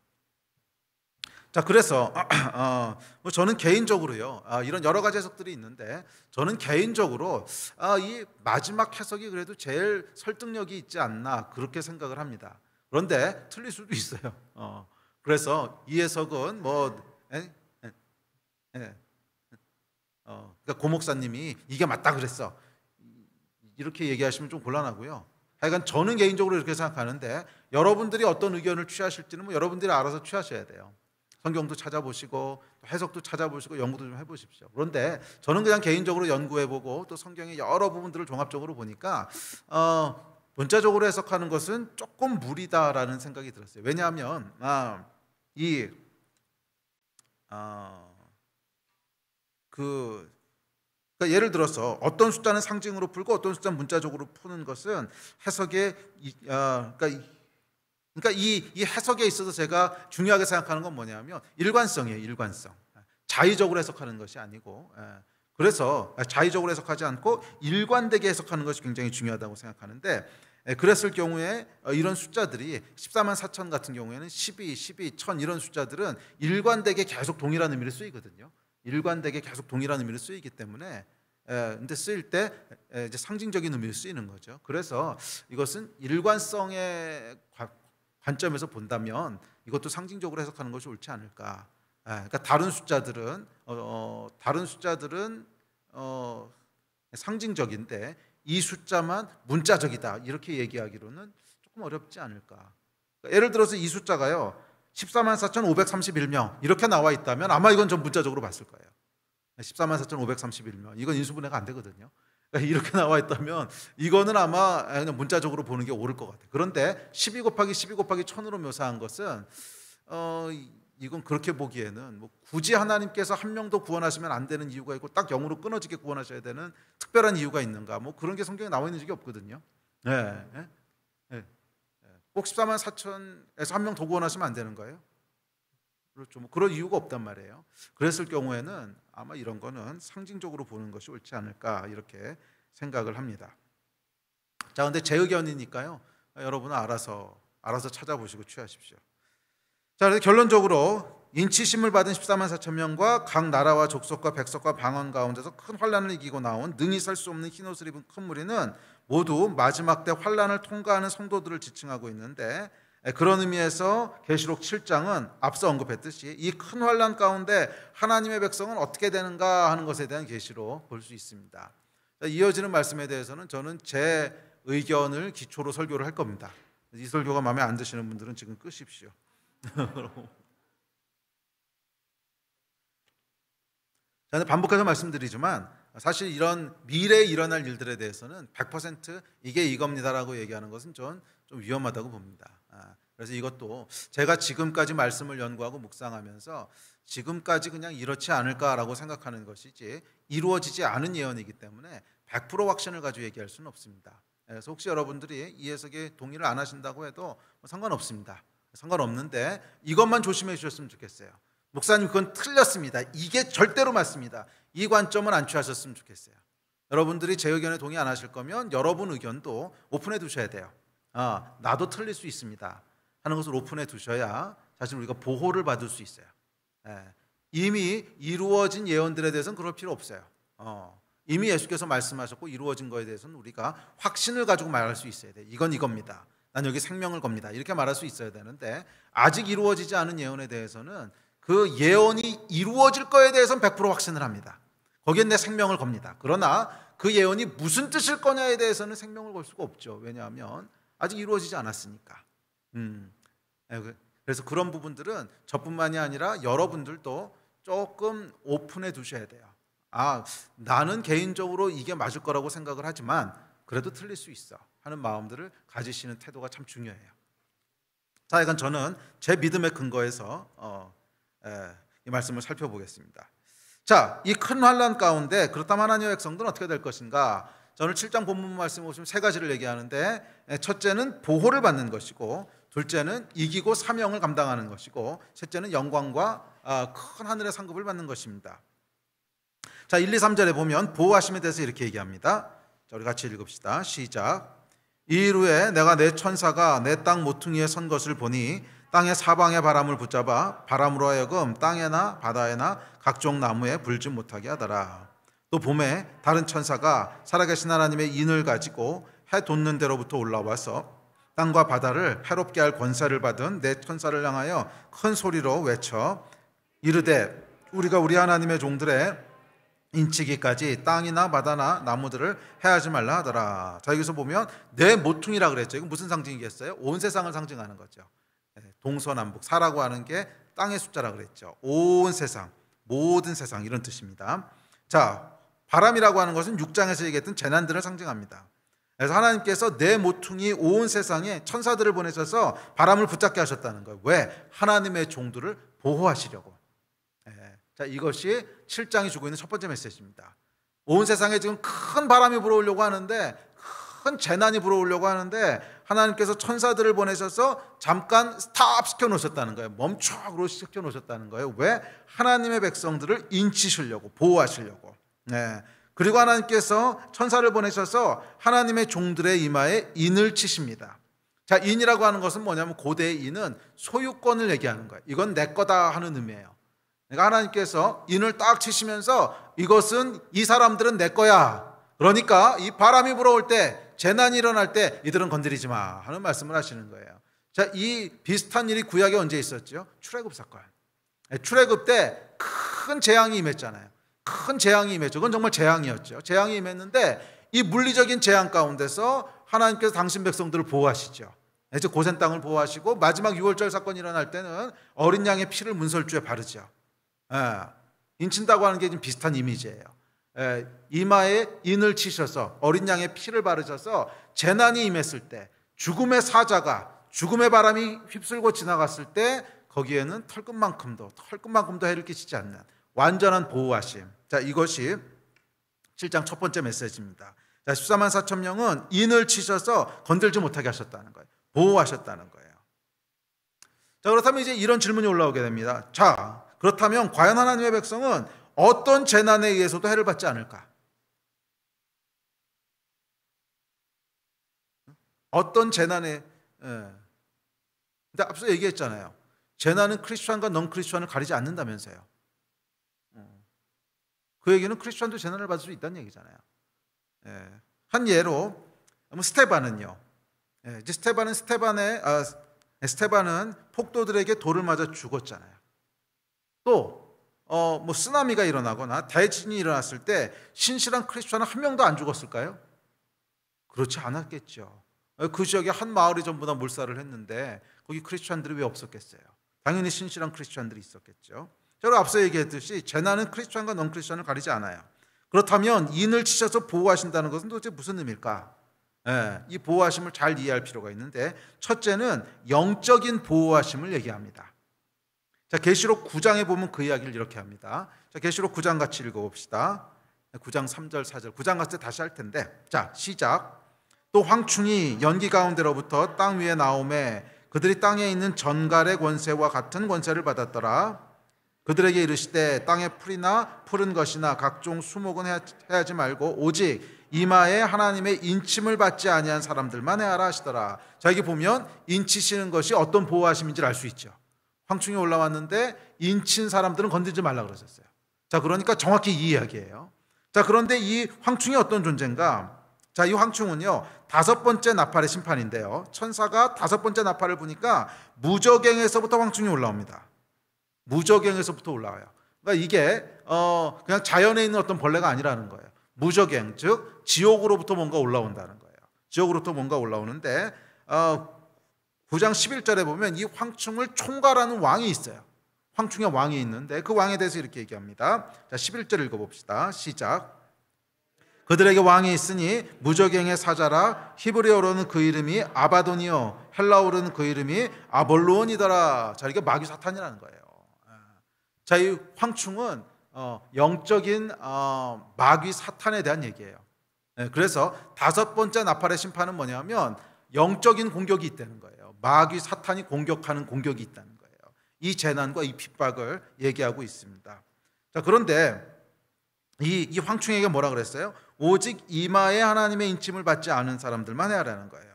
자 그래서 어, 뭐 저는 개인적으로요 아, 이런 여러 가지 해석들이 있는데 저는 개인적으로 아, 이 마지막 해석이 그래도 제일 설득력이 있지 않나 그렇게 생각을 합니다. 그런데 틀릴 수도 있어요. 어. 그래서 이 해석은 뭐 에? 에? 에? 어. 그러니까 고 목사님이 이게 맞다 그랬어. 이렇게 얘기하시면 좀 곤란하고요. 하여간 저는 개인적으로 이렇게 생각하는데 여러분들이 어떤 의견을 취하실지는 뭐 여러분들이 알아서 취하셔야 돼요. 성경도 찾아보시고 해석도 찾아보시고 연구도 좀 해보십시오. 그런데 저는 그냥 개인적으로 연구해보고 또 성경의 여러 부분들을 종합적으로 보니까 어, 문자적으로 해석하는 것은 조금 무리다라는 생각이 들었어요. 왜냐하면 아, 이 아, 그, 그러니까 예를 들어서 어떤 숫자는 상징으로 풀고 어떤 숫자는 문자적으로 푸는 것은 해석의 아, 그러니까 그러니까 이, 이 해석에 있어서 제가 중요하게 생각하는 건 뭐냐면 일관성이에요. 일관성. 자의적으로 해석하는 것이 아니고 예. 그래서 아, 자의적으로 해석하지 않고 일관되게 해석하는 것이 굉장히 중요하다고 생각하는데 예, 그랬을 경우에 어, 이런 숫자들이 14만 4천 같은 경우에는 12, 12, 1000 이런 숫자들은 일관되게 계속 동일한 의미를 쓰이거든요. 일관되게 계속 동일한 의미를 쓰이기 때문에 예, 근데 쓰일 때 예, 이제 상징적인 의미를 쓰이는 거죠. 그래서 이것은 일관성의 관점에서 본다면 이것도 상징적으로 해석하는 것이 옳지 않을까. 그러니까 다른 숫자들은 어, 어, 다른 숫자들은 어, 상징적인데 이 숫자만 문자적이다 이렇게 얘기하기로는 조금 어렵지 않을까. 그러니까 예를 들어서 이 숫자가요 14만 4,531명 이렇게 나와 있다면 아마 이건 전 문자적으로 봤을 거예요. 14만 4,531명 이건 인수분해가 안 되거든요. 이렇게 나와 있다면 이거는 아마 그냥 문자적으로 보는 게 옳을 것 같아요. 그런데 12 곱하기 12 곱하기 1000으로 묘사한 것은 어, 이건 그렇게 보기에는 뭐 굳이 하나님께서 한 명도 구원하시면 안 되는 이유가 있고 딱 영으로 끊어지게 구원하셔야 되는 특별한 이유가 있는가 뭐 그런 게 성경에 나와 있는 적이 없거든요. 네. 네. 꼭 14만 4천에서 한 명 더 구원하시면 안 되는 거예요. 그렇죠. 뭐 그런 이유가 없단 말이에요. 그랬을 경우에는 아마 이런 거는 상징적으로 보는 것이 옳지 않을까 이렇게 생각을 합니다. 자, 근데 제 의견이니까요. 여러분은 알아서 알아서 찾아보시고 취하십시오. 자, 그래서 결론적으로 인치심을 받은 14만 4천 명과 각 나라와 족속과 백석과 방언 가운데서 큰 환란을 이기고 나온 능히 설수 없는 흰옷을 입은 큰 무리는 모두 마지막 때 환란을 통과하는 성도들을 지칭하고 있는데 예, 그런 의미에서 계시록 7장은 앞서 언급했듯이 이 큰 환란 가운데 하나님의 백성은 어떻게 되는가 하는 것에 대한 계시로 볼 수 있습니다. 이어지는 말씀에 대해서는 저는 제 의견을 기초로 설교를 할 겁니다. 이 설교가 마음에 안 드시는 분들은 지금 끄십시오. 저는 반복해서 말씀드리지만 사실 이런 미래에 일어날 일들에 대해서는 100% 이게 이겁니다라고 얘기하는 것은 전좀 위험하다고 봅니다. 아, 그래서 이것도 제가 지금까지 말씀을 연구하고 묵상하면서 지금까지 그냥 이렇지 않을까라고 생각하는 것이지 이루어지지 않은 예언이기 때문에 100% 확신을 가지고 얘기할 수는 없습니다. 예, 그래서 혹시 여러분들이 이 해석에 동의를 안 하신다고 해도 뭐 상관없습니다. 상관없는데 이것만 조심해 주셨으면 좋겠어요. 목사님 그건 틀렸습니다. 이게 절대로 맞습니다. 이 관점은 안 취하셨으면 좋겠어요. 여러분들이 제 의견에 동의 안 하실 거면 여러분 의견도 오픈해 두셔야 돼요. 아, 나도 틀릴 수 있습니다. 하는 것을 오픈해 두셔야 사실 우리가 보호를 받을 수 있어요. 예, 이미 이루어진 예언들에 대해서는 그럴 필요 없어요. 어, 이미 예수께서 말씀하셨고 이루어진 거에 대해서는 우리가 확신을 가지고 말할 수 있어야 돼. 이건 이겁니다. 난 여기 생명을 겁니다. 이렇게 말할 수 있어야 되는데 아직 이루어지지 않은 예언에 대해서는 그 예언이 이루어질 거에 대해서는 100% 확신을 합니다. 거기에 내 생명을 겁니다. 그러나 그 예언이 무슨 뜻일 거냐에 대해서는 생명을 걸 수가 없죠. 왜냐하면 아직 이루어지지 않았으니까. 음. 예, 그, 그래서 그런 부분들은 저뿐만이 아니라 여러분들도 조금 오픈해 두셔야 돼요. 아, 나는 개인적으로 이게 맞을 거라고 생각을 하지만 그래도 틀릴 수 있어. 하는 마음들을 가지시는 태도가 참 중요해요. 자, 이건 저는 제 믿음의 근거에서 어, 에, 이 말씀을 살펴보겠습니다. 자, 이 큰 환란 가운데 그렇다면 하나님의 백성들은 어떻게 될 것인가? 저는 7장 본문 말씀 보시면 세 가지를 얘기하는데 첫째는 보호를 받는 것이고 둘째는 이기고 사명을 감당하는 것이고 셋째는 영광과 아, 큰 하늘의 상급을 받는 것입니다. 자, 1, 2, 3절에 보면 보호하심에 대해서 이렇게 얘기합니다. 자, 우리 같이 읽읍시다. 시작. 이후에 내가 내 천사가 내 땅 모퉁이에 선 것을 보니 땅의 사방에 바람을 붙잡아 바람으로 하여금 땅에나 바다에나 각종 나무에 불지 못하게 하더라. 또 봄에 다른 천사가 살아계신 하나님의 인을 가지고 해 돋는 데로부터 올라와서 땅과 바다를 해롭게 할 권세를 받은 내 천사를 향하여 큰 소리로 외쳐 이르되 우리가 우리 하나님의 종들의 인치기까지 땅이나 바다나 나무들을 해하지 말라 하더라. 자 여기서 보면 내 모퉁이라 그랬죠. 이거 무슨 상징이겠어요? 온 세상을 상징하는 거죠. 예, 동서남북 사라고 하는 게 땅의 숫자라 그랬죠. 온 세상, 모든 세상 이런 뜻입니다. 자 바람이라고 하는 것은 6장에서 얘기했던 재난들을 상징합니다. 그래서 하나님께서 내 모퉁이 온 세상에 천사들을 보내셔서 바람을 붙잡게 하셨다는 거예요. 왜? 하나님의 종들을 보호하시려고. 자, 이것이 7장이 주고 있는 첫 번째 메시지입니다. 온 세상에 지금 큰 바람이 불어오려고 하는데 큰 재난이 불어오려고 하는데 하나님께서 천사들을 보내셔서 잠깐 스탑 시켜 놓으셨다는 거예요. 멈춰 그 시켜 놓으셨다는 거예요. 왜? 하나님의 백성들을 인치시려고 보호하시려고. 네. 그리고 하나님께서 천사를 보내셔서 하나님의 종들의 이마에 인을 치십니다. 자, 인이라고 하는 것은 뭐냐면 고대의 인은 소유권을 얘기하는 거예요. 이건 내 거다 하는 의미예요. 그러니까 하나님께서 인을 딱 치시면서 이것은 이 사람들은 내 거야. 그러니까 이 바람이 불어올 때 재난이 일어날 때 이들은 건드리지 마 하는 말씀을 하시는 거예요. 자, 이 비슷한 일이 구약에 언제 있었죠? 출애굽 사건. 예, 출애굽 때 큰 재앙이 임했잖아요. 큰 재앙이 임했죠. 그건 정말 재앙이었죠. 재앙이 임했는데 이 물리적인 재앙 가운데서 하나님께서 당신 백성들을 보호하시죠. 즉 고센 땅을 보호하시고 마지막 유월절 사건이 일어날 때는 어린 양의 피를 문설주에 바르죠. 예, 인친다고 하는 게 좀 비슷한 이미지예요. 예, 이마에 인을 치셔서 어린 양의 피를 바르셔서 재난이 임했을 때 죽음의 사자가 죽음의 바람이 휩쓸고 지나갔을 때 거기에는 털끝만큼도 털끝만큼도 해를 끼치지 않는 완전한 보호하심. 자, 이것이 7장 첫 번째 메시지입니다. 자, 14만 4천 명은 인을 치셔서 건들지 못하게 하셨다는 거예요. 보호하셨다는 거예요. 자, 그렇다면 이제 이런 질문이 올라오게 됩니다. 자, 그렇다면 과연 하나님의 백성은 어떤 재난에 의해서도 해를 받지 않을까? 어떤 재난에 예. 근데 앞서 얘기했잖아요. 재난은 크리스천과 넌 크리스천을 가리지 않는다면서요. 음. 그 얘기는 크리스천도 재난을 받을 수 있다는 얘기잖아요. 예. 한 예로 스테반은요. 예. 스테반은 스테반의 아, 스테반은 폭도들에게 돌을 맞아 죽었잖아요. 또, 어, 뭐, 쓰나미가 일어나거나 대진이 일어났을 때 신실한 크리스천은 한 명도 안 죽었을까요? 그렇지 않았겠죠. 그 지역에 한 마을이 전부 다 몰살을 했는데 거기 크리스천들이 왜 없었겠어요? 당연히 신실한 크리스천들이 있었겠죠. 제가 앞서 얘기했듯이 재난은 크리스천과 넌크리스천을 가리지 않아요. 그렇다면 인을 치셔서 보호하신다는 것은 도대체 무슨 의미일까? 예, 이 보호하심을 잘 이해할 필요가 있는데 첫째는 영적인 보호하심을 얘기합니다. 자, 계시록 9장에 보면 그 이야기를 이렇게 합니다. 자, 계시록 9장 같이 읽어 봅시다. 9장 3절 4절. 9장 같이 다시 할 텐데. 자, 시작. 또 황충이 연기 가운데로부터 땅 위에 나오매 그들이 땅에 있는 전갈의 권세와 같은 권세를 받았더라. 그들에게 이르시되 땅의 풀이나 푸른 것이나 각종 수목은 해하지 말고 오직 이마에 하나님의 인침을 받지 아니한 사람들만 해하라 하시더라. 자, 기 보면 인치시는 것이 어떤 보호하심인지알수 있죠. 황충이 올라왔는데 인친 사람들은 건들지 말라 그러셨어요. 자, 그러니까 정확히 이 이야기예요. 자, 그런데 이 황충이 어떤 존재인가? 자, 이 황충은요, 다섯 번째 나팔의 심판인데요. 천사가 다섯 번째 나팔을 보니까 무적행에서부터 황충이 올라옵니다. 무적행에서부터 올라와요. 그러니까 이게, 어, 그냥 자연에 있는 어떤 벌레가 아니라는 거예요. 무적행, 즉, 지옥으로부터 뭔가 올라온다는 거예요. 지옥으로부터 뭔가 올라오는데, 어, 9장 11절에 보면 이 황충을 총괄하는 왕이 있어요. 황충의 왕이 있는데 그 왕에 대해서 이렇게 얘기합니다. 자, 11절 읽어봅시다. 시작. 그들에게 왕이 있으니 무적행의 사자라 히브리어로는 그 이름이 아바돈이요 헬라어로는 그 이름이 아볼로온이더라. 자 이게 마귀 사탄이라는 거예요. 예. 자이 황충은 어, 영적인 어, 마귀 사탄에 대한 얘기예요. 예, 그래서 다섯 번째 나팔의 심판은 뭐냐면 영적인 공격이 있다는 거예요. 마귀 사탄이 공격하는 공격이 있다는 거예요. 이 재난과 이 핍박을 얘기하고 있습니다. 자, 그런데 이, 이 황충에게 뭐라 그랬어요? 오직 이마에 하나님의 인침을 받지 않은 사람들만 해라는 거예요.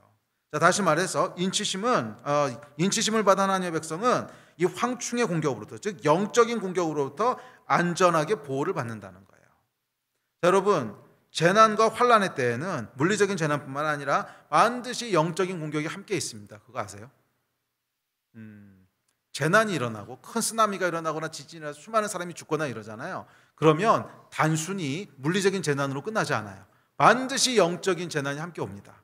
자, 다시 말해서 인치심은 어, 인치심을 받은 하나님의 백성은 이 황충의 공격으로부터 즉 영적인 공격으로부터 안전하게 보호를 받는다는 거예요. 자, 여러분 재난과 환란의 때에는 물리적인 재난뿐만 아니라 반드시 영적인 공격이 함께 있습니다. 그거 아세요? 음, 재난이 일어나고 큰 쓰나미가 일어나거나 지진이 나 수많은 사람이 죽거나 이러잖아요. 그러면 단순히 물리적인 재난으로 끝나지 않아요. 반드시 영적인 재난이 함께 옵니다.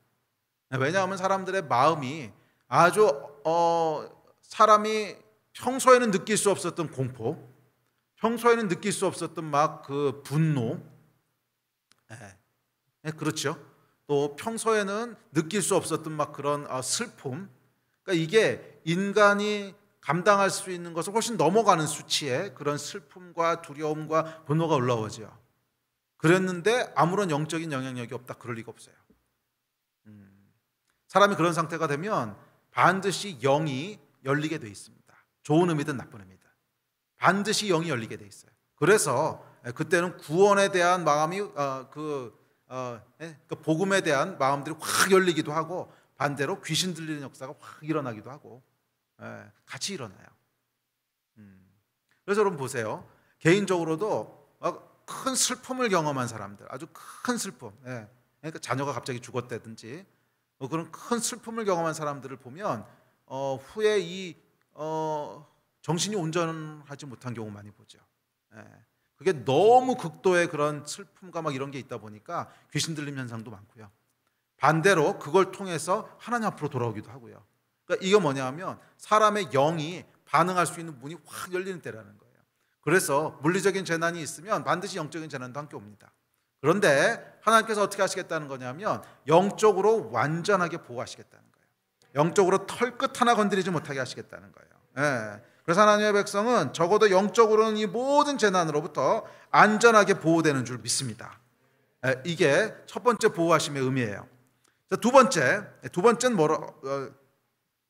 왜냐하면 사람들의 마음이 아주 어, 사람이 평소에는 느낄 수 없었던 공포, 평소에는 느낄 수 없었던 막 그 분노, 네, 그렇죠. 또 평소에는 느낄 수 없었던 막 그런 아, 슬픔. 그러니까 이게 인간이 감당할 수 있는 것을 훨씬 넘어가는 수치에 그런 슬픔과 두려움과 분노가 올라오죠. 그랬는데 아무런 영적인 영향력이 없다. 그럴 리가 없어요. 음, 사람이 그런 상태가 되면 반드시 영이 열리게 돼 있습니다. 좋은 의미든 나쁜 의미든 반드시 영이 열리게 돼 있어요. 그래서 예, 그때는 구원에 대한 마음이 어, 그, 어, 예, 그, 복음에 대한 마음들이 확 열리기도 하고 반대로 귀신 들리는 역사가 확 일어나기도 하고 예, 같이 일어나요. 음. 그래서 여러분 보세요. 개인적으로도 큰 슬픔을 경험한 사람들, 아주 큰 슬픔. 그러니까 자녀가 갑자기 죽었다든지 뭐 그런 큰 슬픔을 경험한 사람들을 보면 어, 후에 이 정신이 온전하지 못한 경우 많이 보죠. 그게 너무 극도의 그런 슬픔과 막 이런 게 있다 보니까 귀신 들림 현상도 많고요. 반대로 그걸 통해서 하나님 앞으로 돌아오기도 하고요. 그러니까 이게 뭐냐면 하 사람의 영이 반응할 수 있는 문이 확 열리는 때라는 거예요. 그래서 물리적인 재난이 있으면 반드시 영적인 재난도 함께 옵니다. 그런데 하나님께서 어떻게 하시겠다는 거냐면 영적으로 완전하게 보호하시겠다는 거예요. 영적으로 털끝 하나 건드리지 못하게 하시겠다는 거예요. 예. 그래서 하나님의 백성은 적어도 영적으로는 이 모든 재난으로부터 안전하게 보호되는 줄 믿습니다. 이게 첫 번째 보호하심의 의미예요. 두 번째, 두 번째는 뭐라, 어,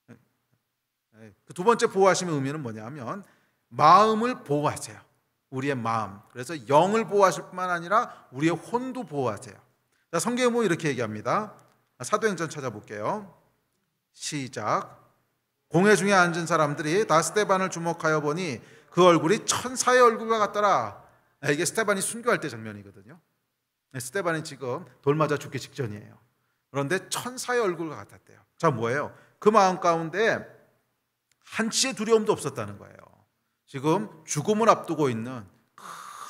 그 두 번째 보호하심의 의미는 뭐냐면 마음을 보호하세요. 우리의 마음. 그래서 영을 보호하실 뿐만 아니라 우리의 혼도 보호하세요. 성경에 보면 이렇게 얘기합니다. 사도행전 찾아볼게요. 시작. 공회 중에 앉은 사람들이 다 스테반을 주목하여 보니 그 얼굴이 천사의 얼굴과 같더라. 네, 이게 스테반이 순교할 때 장면이거든요. 네, 스테반이 지금 돌 맞아 죽기 직전이에요. 그런데 천사의 얼굴과 같았대요. 자, 뭐예요? 그 마음 가운데 한치의 두려움도 없었다는 거예요. 지금 죽음을 앞두고 있는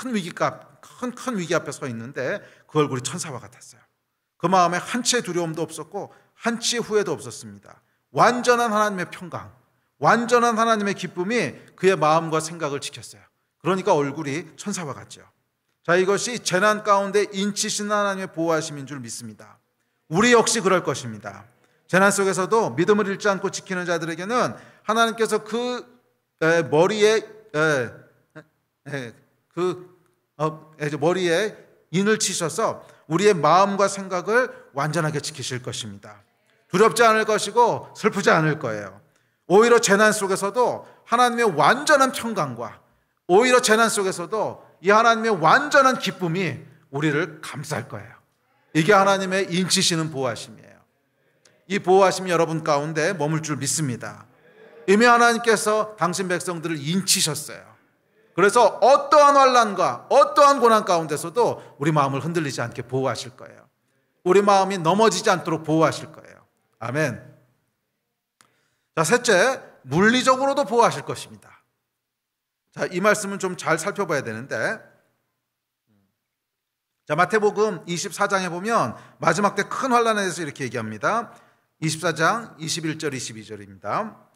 큰 위기값, 큰, 큰 위기 앞에 서 있는데 그 얼굴이 천사와 같았어요. 그 마음에 한치의 두려움도 없었고 한치의 후회도 없었습니다. 완전한 하나님의 평강, 완전한 하나님의 기쁨이 그의 마음과 생각을 지켰어요. 그러니까 얼굴이 천사와 같죠. 자, 이것이 재난 가운데 인치신 하나님의 보호하심인 줄 믿습니다. 우리 역시 그럴 것입니다. 재난 속에서도 믿음을 잃지 않고 지키는 자들에게는 하나님께서 그 머리에 그 어, 머리에 인을 치셔서 우리의 마음과 생각을 완전하게 지키실 것입니다. 두렵지 않을 것이고 슬프지 않을 거예요. 오히려 재난 속에서도 하나님의 완전한 평강과 오히려 재난 속에서도 이 하나님의 완전한 기쁨이 우리를 감쌀 거예요. 이게 하나님의 인치시는 보호하심이에요. 이 보호하심이 여러분 가운데 머물 줄 믿습니다. 이미 하나님께서 당신 백성들을 인치셨어요. 그래서 어떠한 환란과 어떠한 고난 가운데서도 우리 마음을 흔들리지 않게 보호하실 거예요. 우리 마음이 넘어지지 않도록 보호하실 거예요. 아멘. 자, 셋째, 물리적으로도 보호하실 것입니다. 자, 이 말씀은 좀 잘 살펴봐야 되는데. 자, 마태복음 24장에 보면 마지막 때 큰 환란에 대해서 이렇게 얘기합니다. 24장 21절 22절입니다.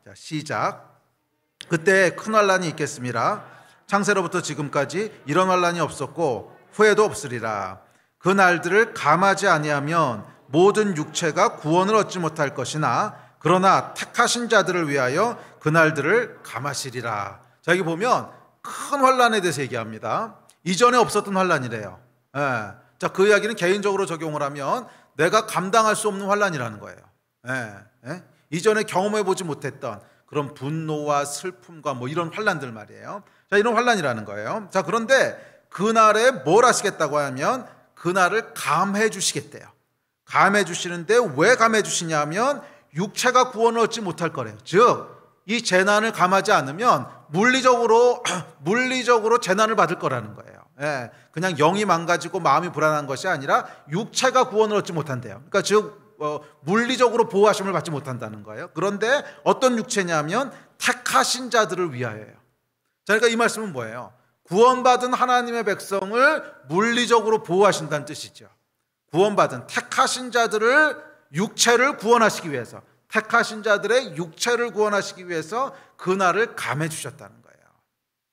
자, 시작. 그때 큰 환란이 있겠습니다. 창세로부터 지금까지 이런 환란이 없었고 후회도 없으리라. 그 날들을 감하지 아니하면 모든 육체가 구원을 얻지 못할 것이나 그러나 택하신 자들을 위하여 그날들을 감하시리라. 자 여기 보면 큰 환란에 대해서 얘기합니다. 이전에 없었던 환란이래요. 예. 자, 그 이야기는 개인적으로 적용을 하면 내가 감당할 수 없는 환란이라는 거예요. 예. 예? 이전에 경험해 보지 못했던 그런 분노와 슬픔과 뭐 이런 환란들 말이에요. 자, 이런 환란이라는 거예요. 자, 그런데 그날에 뭘 하시겠다고 하면 그날을 감해 주시겠대요. 감해 주시는데 왜 감해 주시냐면 육체가 구원을 얻지 못할 거래요. 즉, 이 재난을 감하지 않으면 물리적으로, 물리적으로 재난을 받을 거라는 거예요. 예, 그냥 영이 망가지고 마음이 불안한 것이 아니라 육체가 구원을 얻지 못한대요. 그러니까 즉, 어, 물리적으로 보호하심을 받지 못한다는 거예요. 그런데 어떤 육체냐면 택하신 자들을 위하여예요. 자, 그러니까 이 말씀은 뭐예요? 구원받은 하나님의 백성을 물리적으로 보호하신다는 뜻이죠. 구원받은 택하신 자들을 육체를 구원하시기 위해서 택하신 자들의 육체를 구원하시기 위해서 그날을 감해 주셨다는 거예요.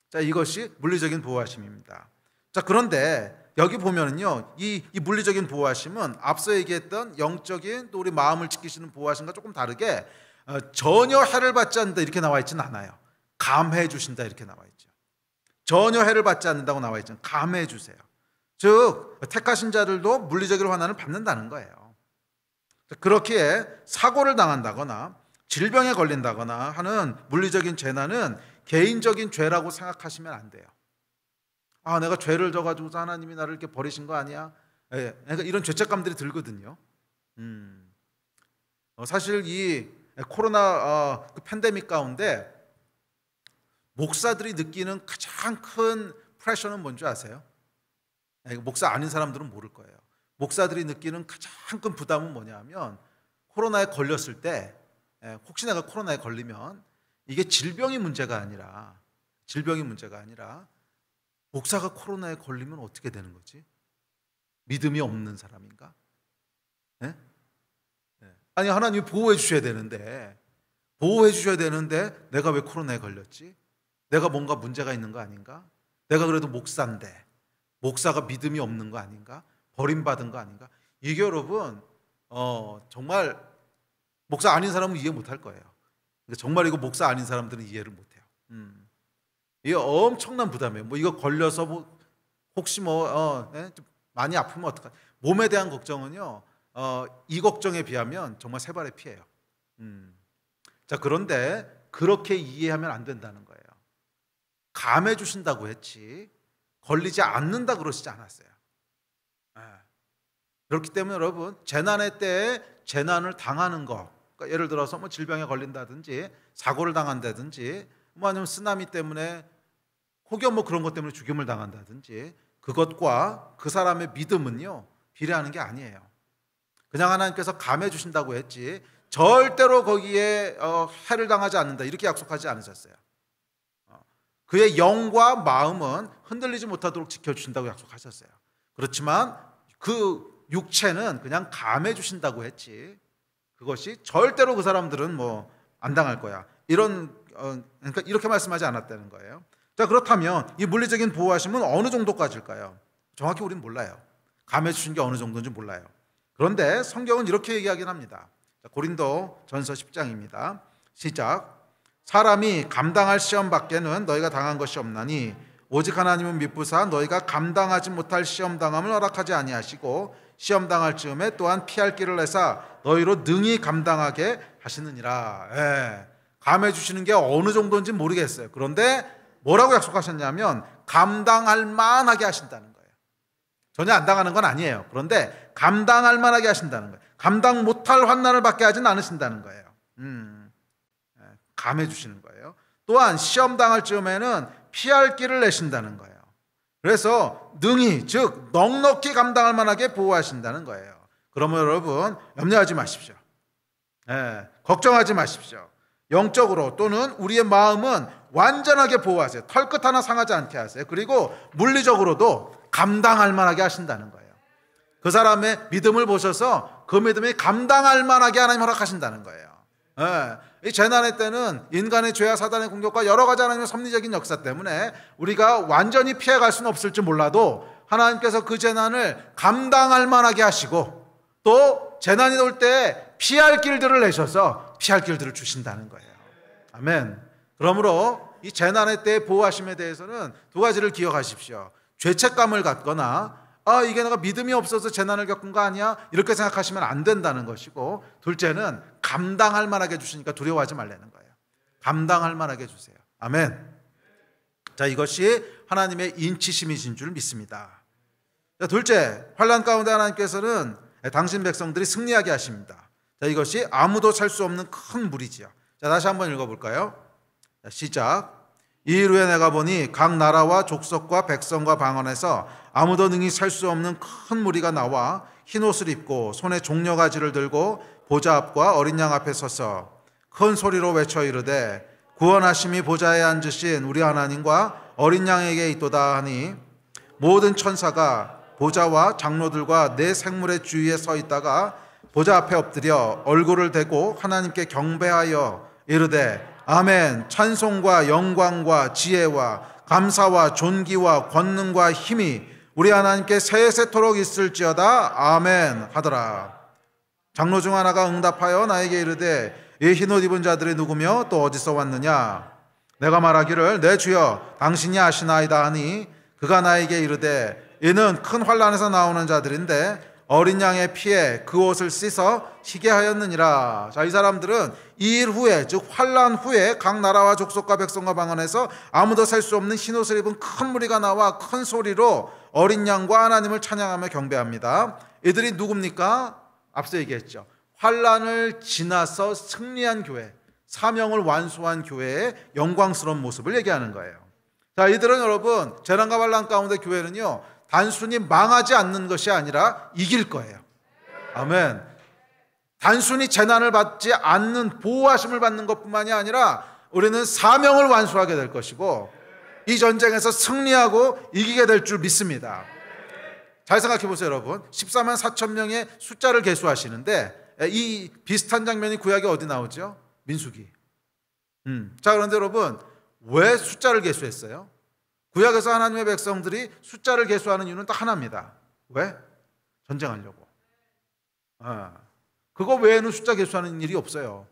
자, 이것이 물리적인 보호하심입니다. 자, 그런데 여기 보면은요, 이, 이 물리적인 보호하심은 앞서 얘기했던 영적인 또 우리 마음을 지키시는 보호하심과 조금 다르게 어, 전혀 해를 받지 않는다 이렇게 나와 있지는 않아요. 감해 주신다 이렇게 나와 있죠. 전혀 해를 받지 않는다고 나와 있죠. 감해 주세요. 즉 택하신 자들도 물리적으로 환난을 받는다는 거예요. 그렇기에 사고를 당한다거나 질병에 걸린다거나 하는 물리적인 재난은 개인적인 죄라고 생각하시면 안 돼요. 아, 내가 죄를 져가지고 하나님이 나를 이렇게 버리신 거 아니야? 예, 그러니까 이런 죄책감들이 들거든요. 음, 어, 사실 이 코로나 어, 그 팬데믹 가운데 목사들이 느끼는 가장 큰 프레셔는 뭔지 아세요? 아, 목사 아닌 사람들은 모를 거예요. 목사들이 느끼는 가장 큰 부담은 뭐냐면 코로나에 걸렸을 때 예, 혹시 내가 코로나에 걸리면 이게 질병이 문제가 아니라 질병이 문제가 아니라 목사가 코로나에 걸리면 어떻게 되는 거지? 믿음이 없는 사람인가? 네? 아니 하나님이 보호해 주셔야 되는데 보호해 주셔야 되는데 내가 왜 코로나에 걸렸지? 내가 뭔가 문제가 있는 거 아닌가? 내가 그래도 목사인데 목사가 믿음이 없는 거 아닌가? 버림받은 거 아닌가? 이게 여러분 어, 정말 목사 아닌 사람은 이해 못 할 거예요. 그러니까 정말 이거 목사 아닌 사람들은 이해를 못해요. 음. 이거 엄청난 부담이에요. 뭐 이거 걸려서 뭐 혹시 뭐 어, 네? 많이 아프면 어떡하? 몸에 대한 걱정은요. 어, 이 걱정에 비하면 정말 세 발의 피예요. 음. 자 그런데 그렇게 이해하면 안 된다는 거예요. 감해 주신다고 했지. 걸리지 않는다 그러시지 않았어요. 예. 그렇기 때문에 여러분 재난의 때에 재난을 당하는 거 그러니까 예를 들어서 뭐 질병에 걸린다든지 사고를 당한다든지 뭐 아니면 쓰나미 때문에 혹여 뭐 그런 것 때문에 죽임을 당한다든지 그것과 그 사람의 믿음은요 비례하는 게 아니에요. 그냥 하나님께서 감해 주신다고 했지 절대로 거기에 어, 해를 당하지 않는다 이렇게 약속하지 않으셨어요. 그의 영과 마음은 흔들리지 못하도록 지켜주신다고 약속하셨어요. 그렇지만 그 육체는 그냥 감해주신다고 했지. 그것이 절대로 그 사람들은 뭐 안 당할 거야. 이런, 어, 그러니까 이렇게 말씀하지 않았다는 거예요. 자, 그렇다면 이 물리적인 보호하심은 어느 정도까지일까요? 정확히 우리는 몰라요. 감해주신 게 어느 정도인지 몰라요. 그런데 성경은 이렇게 얘기하긴 합니다. 고린도 전서 10장입니다. 시작. 사람이 감당할 시험 밖에는 너희가 당한 것이 없나니 오직 하나님은 미부사 너희가 감당하지 못할 시험 당함을 허락하지 아니하시고 시험 당할 즈음에 또한 피할 길을 내사 너희로 능히 감당하게 하시느니라. 예. 감해 주시는 게 어느 정도인지 모르겠어요. 그런데 뭐라고 약속하셨냐면 감당할 만하게 하신다는 거예요. 전혀 안 당하는 건 아니에요. 그런데 감당할 만하게 하신다는 거예요. 감당 못할 환난을 받게 하진 않으신다는 거예요. 음. 감해 주시는 거예요. 또한 시험 당할 즈음에는 피할 길을 내신다는 거예요. 그래서 능히 즉 넉넉히 감당할 만하게 보호하신다는 거예요. 그러면 여러분 염려하지 마십시오. 예, 걱정하지 마십시오. 영적으로 또는 우리의 마음은 완전하게 보호하세요. 털끝 하나 상하지 않게 하세요. 그리고 물리적으로도 감당할 만하게 하신다는 거예요. 그 사람의 믿음을 보셔서 그 믿음이 감당할 만하게 하나님 허락하신다는 거예요. 예. 이 재난의 때는 인간의 죄와 사단의 공격과 여러 가지 하나님의 섭리적인 역사 때문에 우리가 완전히 피해갈 수는 없을지 몰라도 하나님께서 그 재난을 감당할 만하게 하시고 또 재난이 올 때 피할 길들을 내셔서 피할 길들을 주신다는 거예요. 아멘. 그러므로 이 재난의 때의 보호하심에 대해서는 두 가지를 기억하십시오. 죄책감을 갖거나 아, 이게 내가 믿음이 없어서 재난을 겪은 거 아니야? 이렇게 생각하시면 안 된다는 것이고, 둘째는 감당할 만하게 주시니까 두려워하지 말라는 거예요. 감당할 만하게 주세요. 아멘. 자, 이것이 하나님의 인치심이신 줄 믿습니다. 자, 둘째, 환란 가운데 하나님께서는 당신 백성들이 승리하게 하십니다. 자, 이것이 아무도 살 수 없는 큰 물이지요. 자, 다시 한번 읽어 볼까요? 시작. 이후에 내가 보니 각 나라와 족속과 백성과 방언에서 아무도 능히 살 수 없는 큰 무리가 나와 흰 옷을 입고 손에 종려 가지를 들고 보좌 앞과 어린 양 앞에 서서 큰 소리로 외쳐 이르되 구원하심이 보좌에 앉으신 우리 하나님과 어린 양에게 있도다 하니 모든 천사가 보좌와 장로들과 내 생물의 주위에 서 있다가 보좌 앞에 엎드려 얼굴을 대고 하나님께 경배하여 이르되 아멘 찬송과 영광과 지혜와 감사와 존귀와 권능과 힘이 우리 하나님께 세세토록 있을지어다 아멘 하더라. 장로 중 하나가 응답하여 나에게 이르되 이 흰옷 입은 자들이 누구며 또 어디서 왔느냐 내가 말하기를 내 주여 당신이 아시나이다 하니 그가 나에게 이르되 이는 큰 환란에서 나오는 자들인데 어린 양의 피에 그 옷을 씻어 희게 하였느니라. 자, 이 사람들은 이 일 후에 즉 환란 후에 각 나라와 족속과 백성과 방언에서 아무도 살 수 없는 흰 옷을 입은 큰 무리가 나와 큰 소리로 어린 양과 하나님을 찬양하며 경배합니다. 이들이 누굽니까? 앞서 얘기했죠. 환란을 지나서 승리한 교회, 사명을 완수한 교회의 영광스러운 모습을 얘기하는 거예요. 자, 이들은 여러분 재난과 환란 가운데 교회는요 단순히 망하지 않는 것이 아니라 이길 거예요. 아멘. 단순히 재난을 받지 않는 보호하심을 받는 것뿐만이 아니라 우리는 사명을 완수하게 될 것이고 이 전쟁에서 승리하고 이기게 될 줄 믿습니다. 잘 생각해 보세요, 여러분. 14만 4천 명의 숫자를 계수하시는데 이 비슷한 장면이 구약에 어디 나오죠? 민수기. 음. 자, 그런데 여러분, 왜 숫자를 계수했어요? 구약에서 하나님의 백성들이 숫자를 계수하는 이유는 딱 하나입니다. 왜? 전쟁하려고. 아, 그거 외에는 숫자 계수하는 일이 없어요.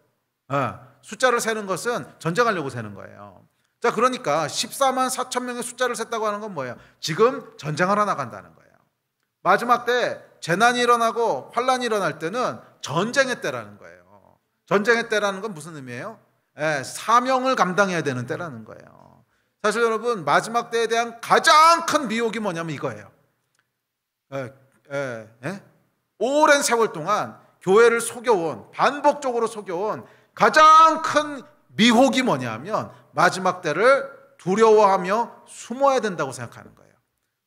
아, 숫자를 세는 것은 전쟁하려고 세는 거예요. 자, 그러니까 14만 4천 명의 숫자를 셌다고 하는 건 뭐예요? 지금 전쟁하러 나간다는 거예요. 마지막 때 재난이 일어나고 환란이 일어날 때는 전쟁의 때라는 거예요. 전쟁의 때라는 건 무슨 의미예요? 예, 사명을 감당해야 되는 때라는 거예요. 사실 여러분 마지막 때에 대한 가장 큰 미혹이 뭐냐면 이거예요. 예, 예, 예? 오랜 세월 동안 교회를 속여온 반복적으로 속여온 가장 큰 미혹이 뭐냐면 마지막 때를 두려워하며 숨어야 된다고 생각하는 거예요.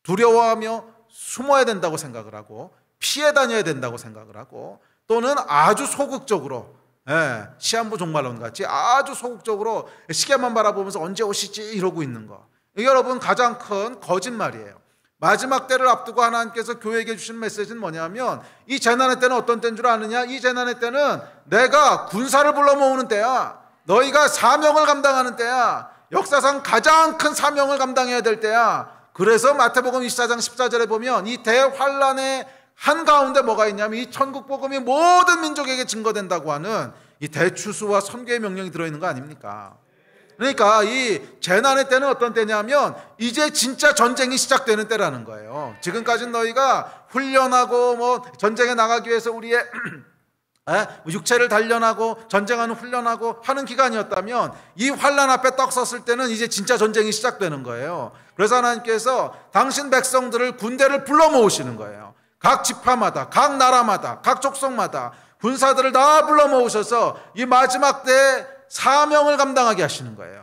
두려워하며 숨어야 된다고 생각을 하고 피해 다녀야 된다고 생각을 하고 또는 아주 소극적으로 예, 시한부 종말론 같이 아주 소극적으로 시계만 바라보면서 언제 오시지 이러고 있는 거. 여러분 가장 큰 거짓말이에요. 마지막 때를 앞두고 하나님께서 교회에게 주신 메시지는 뭐냐면 이 재난의 때는 어떤 때인 줄 아느냐? 이 재난의 때는 내가 군사를 불러 모으는 때야. 너희가 사명을 감당하는 때야. 역사상 가장 큰 사명을 감당해야 될 때야. 그래서 마태복음 24장 14절에 보면 이 대환란의 한가운데 뭐가 있냐면 이 천국 복음이 모든 민족에게 증거된다고 하는 이 대추수와 선교의 명령이 들어 있는 거 아닙니까? 그러니까 이 재난의 때는 어떤 때냐면 이제 진짜 전쟁이 시작되는 때라는 거예요. 지금까지는 너희가 훈련하고 뭐 전쟁에 나가기 위해서 우리의 육체를 단련하고 전쟁하는 훈련하고 하는 기간이었다면 이 환란 앞에 떡 섰을 때는 이제 진짜 전쟁이 시작되는 거예요. 그래서 하나님께서 당신 백성들을 군대를 불러 모으시는 거예요. 각 지파마다, 각 나라마다, 각 족속마다 군사들을 다 불러 모으셔서 이 마지막 때 사명을 감당하게 하시는 거예요.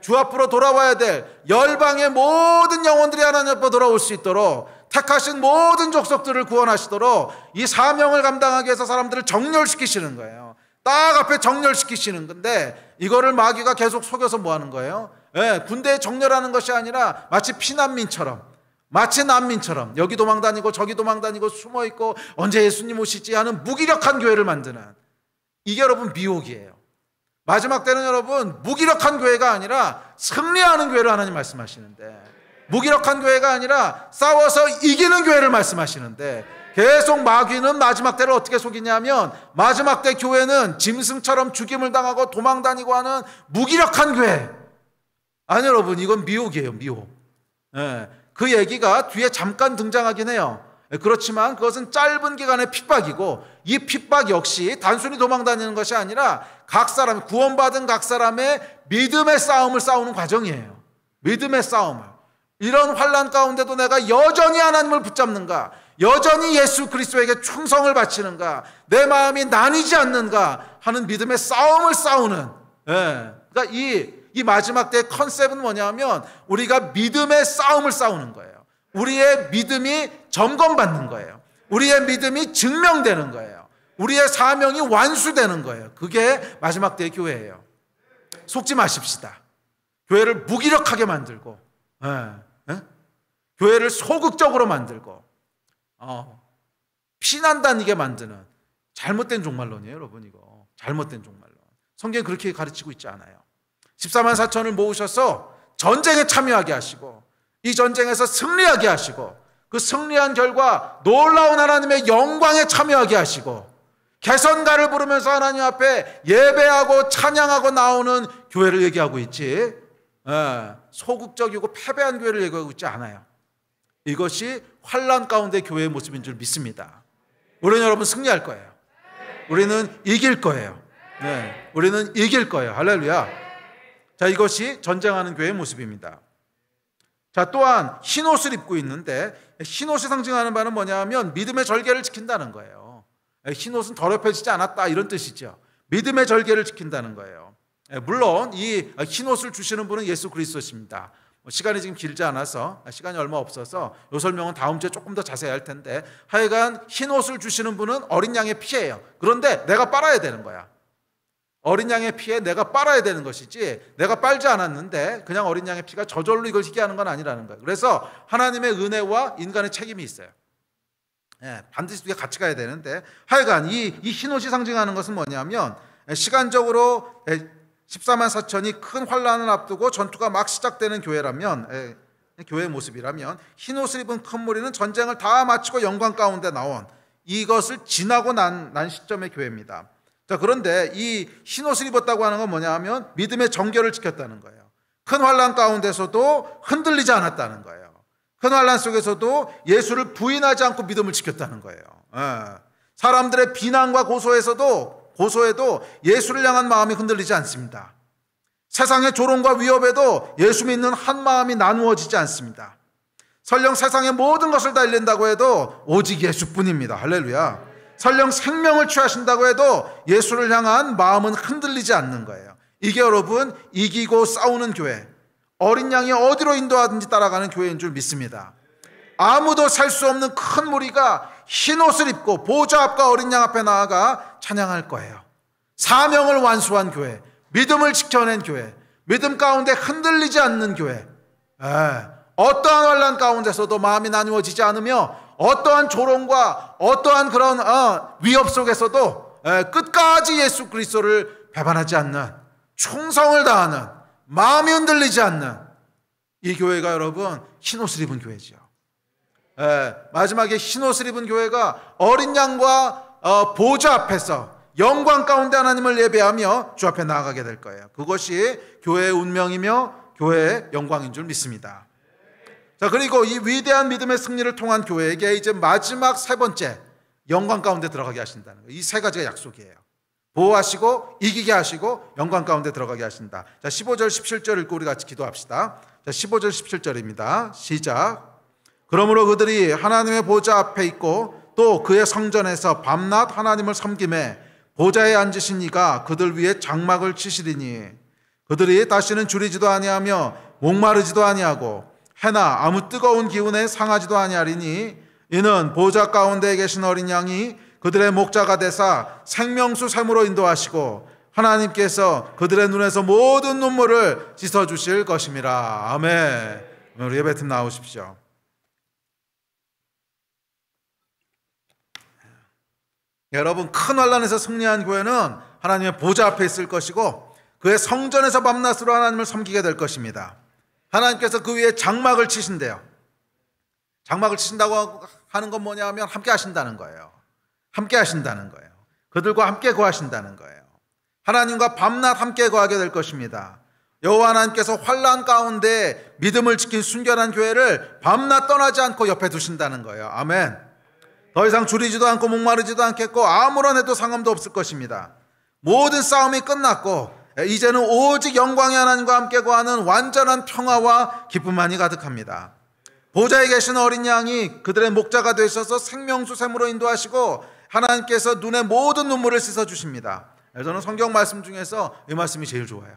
주 앞으로 돌아와야 될 열방의 모든 영혼들이 하나님 앞에 돌아올 수 있도록 택하신 모든 족속들을 구원하시도록 이 사명을 감당하기 위해서 사람들을 정렬시키시는 거예요. 딱 앞에 정렬시키시는 건데 이거를 마귀가 계속 속여서 뭐 하는 거예요? 예, 군대에 정렬하는 것이 아니라 마치 피난민처럼 마치 난민처럼 여기 도망 다니고 저기 도망 다니고 숨어 있고 언제 예수님 오시지 하는 무기력한 교회를 만드는 이게 여러분 미혹이에요. 마지막 때는 여러분 무기력한 교회가 아니라 승리하는 교회를 하나님 말씀하시는데 무기력한 교회가 아니라 싸워서 이기는 교회를 말씀하시는데 계속 마귀는 마지막 때를 어떻게 속이냐면 마지막 때 교회는 짐승처럼 죽임을 당하고 도망 다니고 하는 무기력한 교회. 아니 여러분 이건 미혹이에요 미혹. 예, 그 얘기가 뒤에 잠깐 등장하긴 해요. 예, 그렇지만 그것은 짧은 기간의 핍박이고 이 핍박 역시 단순히 도망 다니는 것이 아니라 각 사람 구원받은 각 사람의 믿음의 싸움을 싸우는 과정이에요. 믿음의 싸움을. 이런 환란 가운데도 내가 여전히 하나님을 붙잡는가? 여전히 예수 그리스도에게 충성을 바치는가? 내 마음이 나뉘지 않는가? 하는 믿음의 싸움을 싸우는 예. 그러니까 이, 이 마지막 때의 컨셉은 뭐냐면 우리가 믿음의 싸움을 싸우는 거예요. 우리의 믿음이 점검받는 거예요. 우리의 믿음이 증명되는 거예요. 우리의 사명이 완수되는 거예요. 그게 마지막 때의 교회예요. 속지 마십시다. 교회를 무기력하게 만들고 예. 예? 교회를 소극적으로 만들고 어, 피난 다니게 만드는 잘못된 종말론이에요, 여러분 이거. 잘못된 종말론. 성경 그렇게 가르치고 있지 않아요. 14만 4천을 모으셔서 전쟁에 참여하게 하시고 이 전쟁에서 승리하게 하시고 그 승리한 결과 놀라운 하나님의 영광에 참여하게 하시고 개선가를 부르면서 하나님 앞에 예배하고 찬양하고 나오는 교회를 얘기하고 있지. 예. 소극적이고 패배한 교회를 얘기하고 있지 않아요. 이것이 환란 가운데 교회의 모습인 줄 믿습니다. 우리는 여러분 승리할 거예요. 우리는 이길 거예요. 네. 우리는 이길 거예요. 할렐루야. 자, 이것이 전쟁하는 교회의 모습입니다. 자, 또한 흰 옷을 입고 있는데 흰 옷이 상징하는 바는 뭐냐면 믿음의 절개를 지킨다는 거예요. 흰 옷은 더럽혀지지 않았다 이런 뜻이죠. 믿음의 절개를 지킨다는 거예요. 예, 물론 이 흰 옷을 주시는 분은 예수 그리스도십니다. 뭐 시간이 지금 길지 않아서 아, 시간이 얼마 없어서 요 설명은 다음 주에 조금 더 자세히 할 텐데 하여간 흰 옷을 주시는 분은 어린 양의 피예요. 그런데 내가 빨아야 되는 거야. 어린 양의 피에 내가 빨아야 되는 것이지 내가 빨지 않았는데 그냥 어린 양의 피가 저절로 이걸 희게 하는 건 아니라는 거예요. 그래서 하나님의 은혜와 인간의 책임이 있어요. 예, 반드시 이게 같이 가야 되는데 하여간 이 흰 옷이 상징하는 것은 뭐냐면 예, 시간적으로 예, 14만 4천이 큰 환란을 앞두고 전투가 막 시작되는 교회라면 에, 예, 교회 의 모습이라면 흰옷을 입은 큰 무리는 전쟁을 다 마치고 영광 가운데 나온 이것을 지나고 난, 난 시점의 교회입니다. 자 그런데 이 흰옷을 입었다고 하는 건 뭐냐 하면 믿음의 정결을 지켰다는 거예요. 큰 환란 가운데서도 흔들리지 않았다는 거예요. 큰 환란 속에서도 예수를 부인하지 않고 믿음을 지켰다는 거예요. 에. 예. 사람들의 비난과 고소에서도 고소에도 예수를 향한 마음이 흔들리지 않습니다. 세상의 조롱과 위협에도 예수 믿는 한 마음이 나누어지지 않습니다. 설령 세상의 모든 것을 달린다고 해도 오직 예수뿐입니다. 할렐루야. 설령 생명을 취하신다고 해도 예수를 향한 마음은 흔들리지 않는 거예요. 이게 여러분 이기고 싸우는 교회, 어린 양이 어디로 인도하든지 따라가는 교회인 줄 믿습니다. 아무도 살 수 없는 큰 무리가 흰옷을 입고 보좌 앞과 어린 양 앞에 나아가 찬양할 거예요. 사명을 완수한 교회, 믿음을 지켜낸 교회, 믿음 가운데 흔들리지 않는 교회. 에, 예, 어떠한 환란 가운데서도 마음이 나누어지지 않으며 어떠한 조롱과 어떠한 그런 어, 위협 속에서도 에, 예, 끝까지 예수 그리스도를 배반하지 않는 충성을 다하는 마음이 흔들리지 않는 이 교회가 여러분 흰옷을 입은 교회지요. 예, 마지막에 흰옷을 입은 교회가 어린 양과 어, 보좌 앞에서 영광 가운데 하나님을 예배하며 주 앞에 나아가게 될 거예요. 그것이 교회의 운명이며 교회의 영광인 줄 믿습니다. 자, 그리고 이 위대한 믿음의 승리를 통한 교회에게 이제 마지막 세 번째 영광 가운데 들어가게 하신다는 거예요. 이세 가지가 약속이에요. 보호하시고 이기게 하시고 영광 가운데 들어가게 하신다. 자, 15절 17절 읽고 우리 같이 기도합시다. 자, 15절 17절입니다. 시작. 그러므로 그들이 하나님의 보좌 앞에 있고 또 그의 성전에서 밤낮 하나님을 섬김에 보좌에 앉으시니가 그들 위에 장막을 치시리니 그들이 다시는 줄이지도 아니하며 목마르지도 아니하고 해나 아무 뜨거운 기운에 상하지도 아니하리니 이는 보좌 가운데 에 계신 어린 양이 그들의 목자가 되사 생명수 샘으로 인도하시고 하나님께서 그들의 눈에서 모든 눈물을 씻어 주실 것입니다. 아멘. 우리 예배팀 나오십시오. 여러분 큰 환란에서 승리한 교회는 하나님의 보좌 앞에 있을 것이고 그의 성전에서 밤낮으로 하나님을 섬기게 될 것입니다. 하나님께서 그 위에 장막을 치신대요. 장막을 치신다고 하는 건 뭐냐 하면 함께 하신다는 거예요. 함께 하신다는 거예요. 그들과 함께 거하신다는 거예요. 하나님과 밤낮 함께 거하게 될 것입니다. 여호와 하나님께서 환란 가운데 믿음을 지킨 순결한 교회를 밤낮 떠나지 않고 옆에 두신다는 거예요. 아멘. 더 이상 줄이지도 않고 목마르지도 않겠고 아무런 해도 상함도 없을 것입니다. 모든 싸움이 끝났고 이제는 오직 영광의 하나님과 함께 구하는 완전한 평화와 기쁨만이 가득합니다. 보좌에 계신 어린 양이 그들의 목자가 되셔서 생명수 샘으로 인도하시고 하나님께서 눈의 모든 눈물을 씻어 주십니다. 저는 성경 말씀 중에서 이 말씀이 제일 좋아요.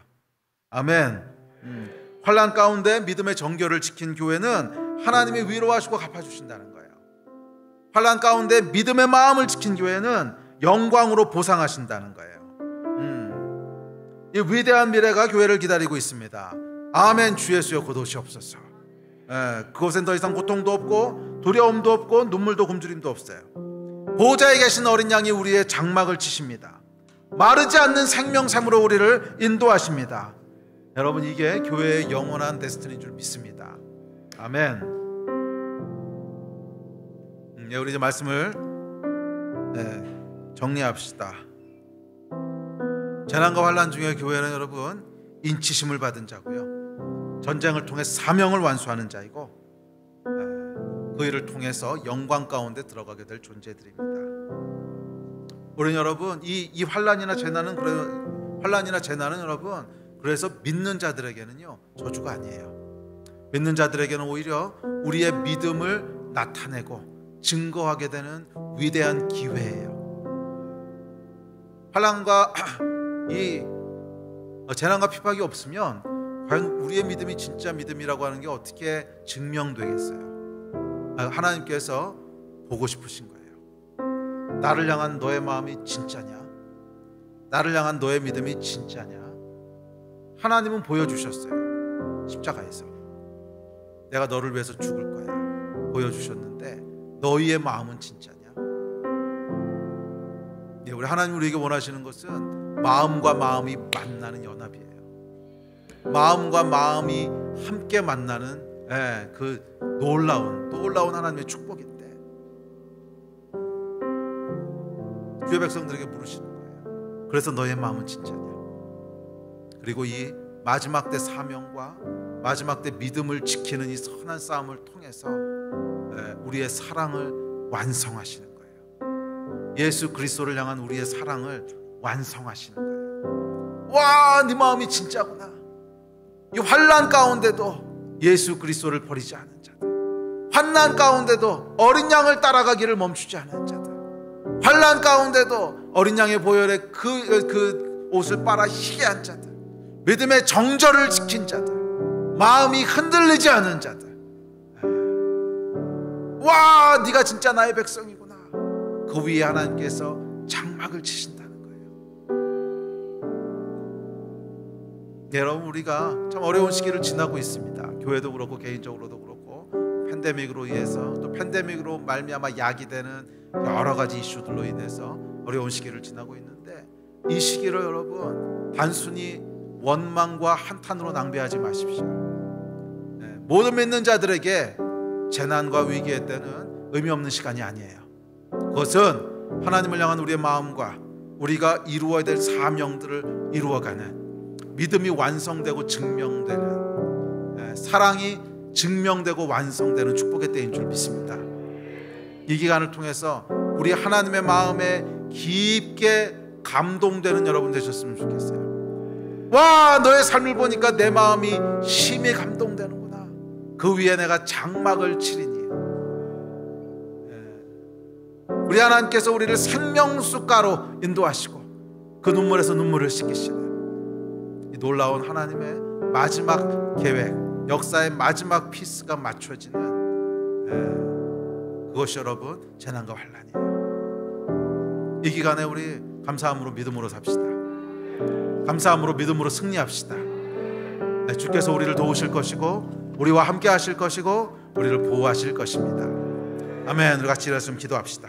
아멘. 음. 환란 가운데 믿음의 정결을 지킨 교회는 하나님이 위로하시고 갚아주신다는 것. 환란 가운데 믿음의 마음을 지킨 교회는 영광으로 보상하신다는 거예요. 음. 이 위대한 미래가 교회를 기다리고 있습니다. 아멘 주 예수여 곧오시옵소서. 예, 그곳엔 더 이상 고통도 없고 두려움도 없고 눈물도 굶주림도 없어요. 보좌에 계신 어린 양이 우리의 장막을 치십니다. 마르지 않는 생명샘으로 우리를 인도하십니다. 여러분 이게 교회의 영원한 데스티니인 줄 믿습니다. 아멘. 음, 우리 이제 말씀을 네, 정리합시다. 재난과 환란 중에 교회는 여러분 인치심을 받은 자고요. 전쟁을 통해 사명을 완수하는 자이고 예, 그 일을 통해서 영광 가운데 들어가게 될 존재들입니다. 우리는 여러분 이, 이 환란이나 재난은 그래 환란이나 재난은 여러분 그래서 믿는 자들에게는요 저주가 아니에요. 믿는 자들에게는 오히려 우리의 믿음을 나타내고 증거하게 되는 위대한 기회예요. 환란과 이 어, 재난과 핍박이 없으면 과연 우리의 믿음이 진짜 믿음이라고 하는 게 어떻게 증명되겠어요? 아, 하나님께서 보고 싶으신 거예요. 나를 향한 너의 마음이 진짜냐? 나를 향한 너의 믿음이 진짜냐? 하나님은 보여주셨어요. 십자가에서 내가 너를 위해서 죽을 거야. 보여주셨는데 너희의 마음은 진짜냐? 예, 우리 하나님 우리에게 원하시는 것은 마음과 마음이 만나는 연합이에요. 마음과 마음이 함께 만나는 예, 그 놀라운 놀라운 하나님의 축복인데 주의 백성들에게 물으시는 거예요. 그래서 너의 마음은 진짜냐? 그리고 이 마지막 때 사명과 마지막 때 믿음을 지키는 이 선한 싸움을 통해서 예, 우리의 사랑을 완성하시는 거예요. 예수 그리스도를 향한 우리의 사랑을 완성하시는 거예요. 와, 네 마음이 진짜구나. 이 환난 가운데도 예수 그리스도를 버리지 않은 자들. 환난 가운데도 어린 양을 따라가기를 멈추지 않은 자들. 환란 가운데도 어린 양의 보혈에 그, 그 옷을 빨아 희게 한 자들. 믿음의 정절을 지킨 자들. 마음이 흔들리지 않은 자들. 와 네가 진짜 나의 백성이구나. 그 위에 하나님께서 장막을 치신다는 거예요. 여러분 우리가 참 어려운 시기를 지나고 있습니다. 교회도 그렇고 개인적으로도 그렇고 팬데믹으로 인해서 또 팬데믹으로 말미암아 야기되는 여러 가지 이슈들로 인해서 어려운 시기를 지나고 있는데 이 시기를 여러분 단순히 원망과 한탄으로 낭비하지 마십시오. 네, 모든 믿는 자들에게 재난과 위기의 때는 의미 없는 시간이 아니에요. 그것은 하나님을 향한 우리의 마음과 우리가 이루어야 될 사명들을 이루어가는 믿음이 완성되고 증명되는 예, 사랑이 증명되고 완성되는 축복의 때인 줄 믿습니다. 이 기간을 통해서 우리 하나님의 마음에 깊게 감동되는 여러분 되셨으면 좋겠어요. 와, 너의 삶을 보니까 내 마음이 심히 감동되는 그 위에 내가 장막을 치리니 예. 우리 하나님께서 우리를 생명숫가로 인도하시고 그 눈물에서 눈물을 씻기시는 이 놀라운 하나님의 마지막 계획 역사의 마지막 피스가 맞춰지는 예. 그것이 여러분 재난과 환란이에요 이 기간에 우리 감사함으로 믿음으로 삽시다 감사함으로 믿음으로 승리합시다 네, 주께서 우리를 도우실 것이고 우리와 함께 하실 것이고 우리를 보호하실 것입니다. 아멘. 우리 같이 일어서 기도합시다.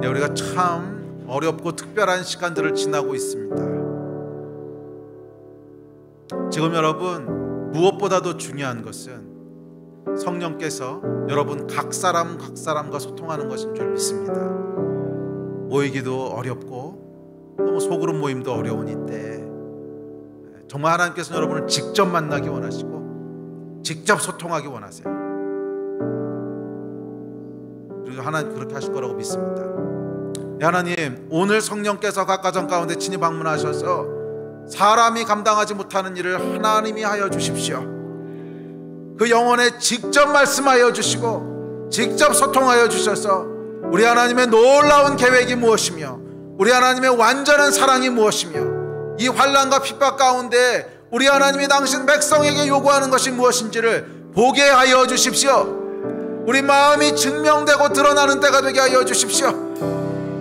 네, 우리가 참 어렵고 특별한 시간들을 지나고 있습니다. 지금 여러분 무엇보다도 중요한 것은 성령께서 여러분 각 사람 각 사람과 소통하는 것인 줄 믿습니다. 모이기도 어렵고 너무 소그룹 모임도 어려운 이때 정말 하나님께서 여러분을 직접 만나기 원하시고 직접 소통하기 원하세요. 그리고 하나님 그렇게 하실 거라고 믿습니다. 네, 하나님 오늘 성령께서 각 가정 가운데 친히 방문하셔서 사람이 감당하지 못하는 일을 하나님이 하여 주십시오. 그 영혼에 직접 말씀하여 주시고 직접 소통하여 주셔서 우리 하나님의 놀라운 계획이 무엇이며 우리 하나님의 완전한 사랑이 무엇이며 이 환란과 핍박 가운데 우리 하나님이 당신 백성에게 요구하는 것이 무엇인지를 보게 하여 주십시오. 우리 마음이 증명되고 드러나는 때가 되게 하여 주십시오.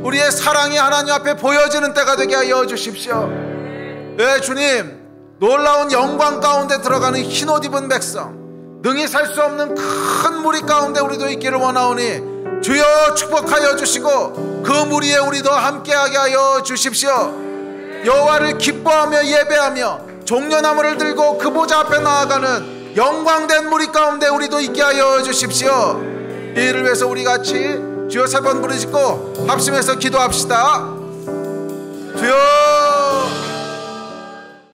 우리의 사랑이 하나님 앞에 보여지는 때가 되게 하여 주십시오. 예, 주님, 놀라운 영광 가운데 들어가는 흰옷 입은 백성, 능히 살 수 없는 큰 무리 가운데 우리도 있기를 원하오니 주여 축복하여 주시고 그 무리에 우리도 함께하게 하여 주십시오. 여호와를 기뻐하며 예배하며 종려나무를 들고 그 보좌 앞에 나아가는 영광된 무리 가운데 우리도 있게 하여 주십시오. 이를 위해서 우리 같이 주여 세 번 부르짖고 합심해서 기도합시다. 주여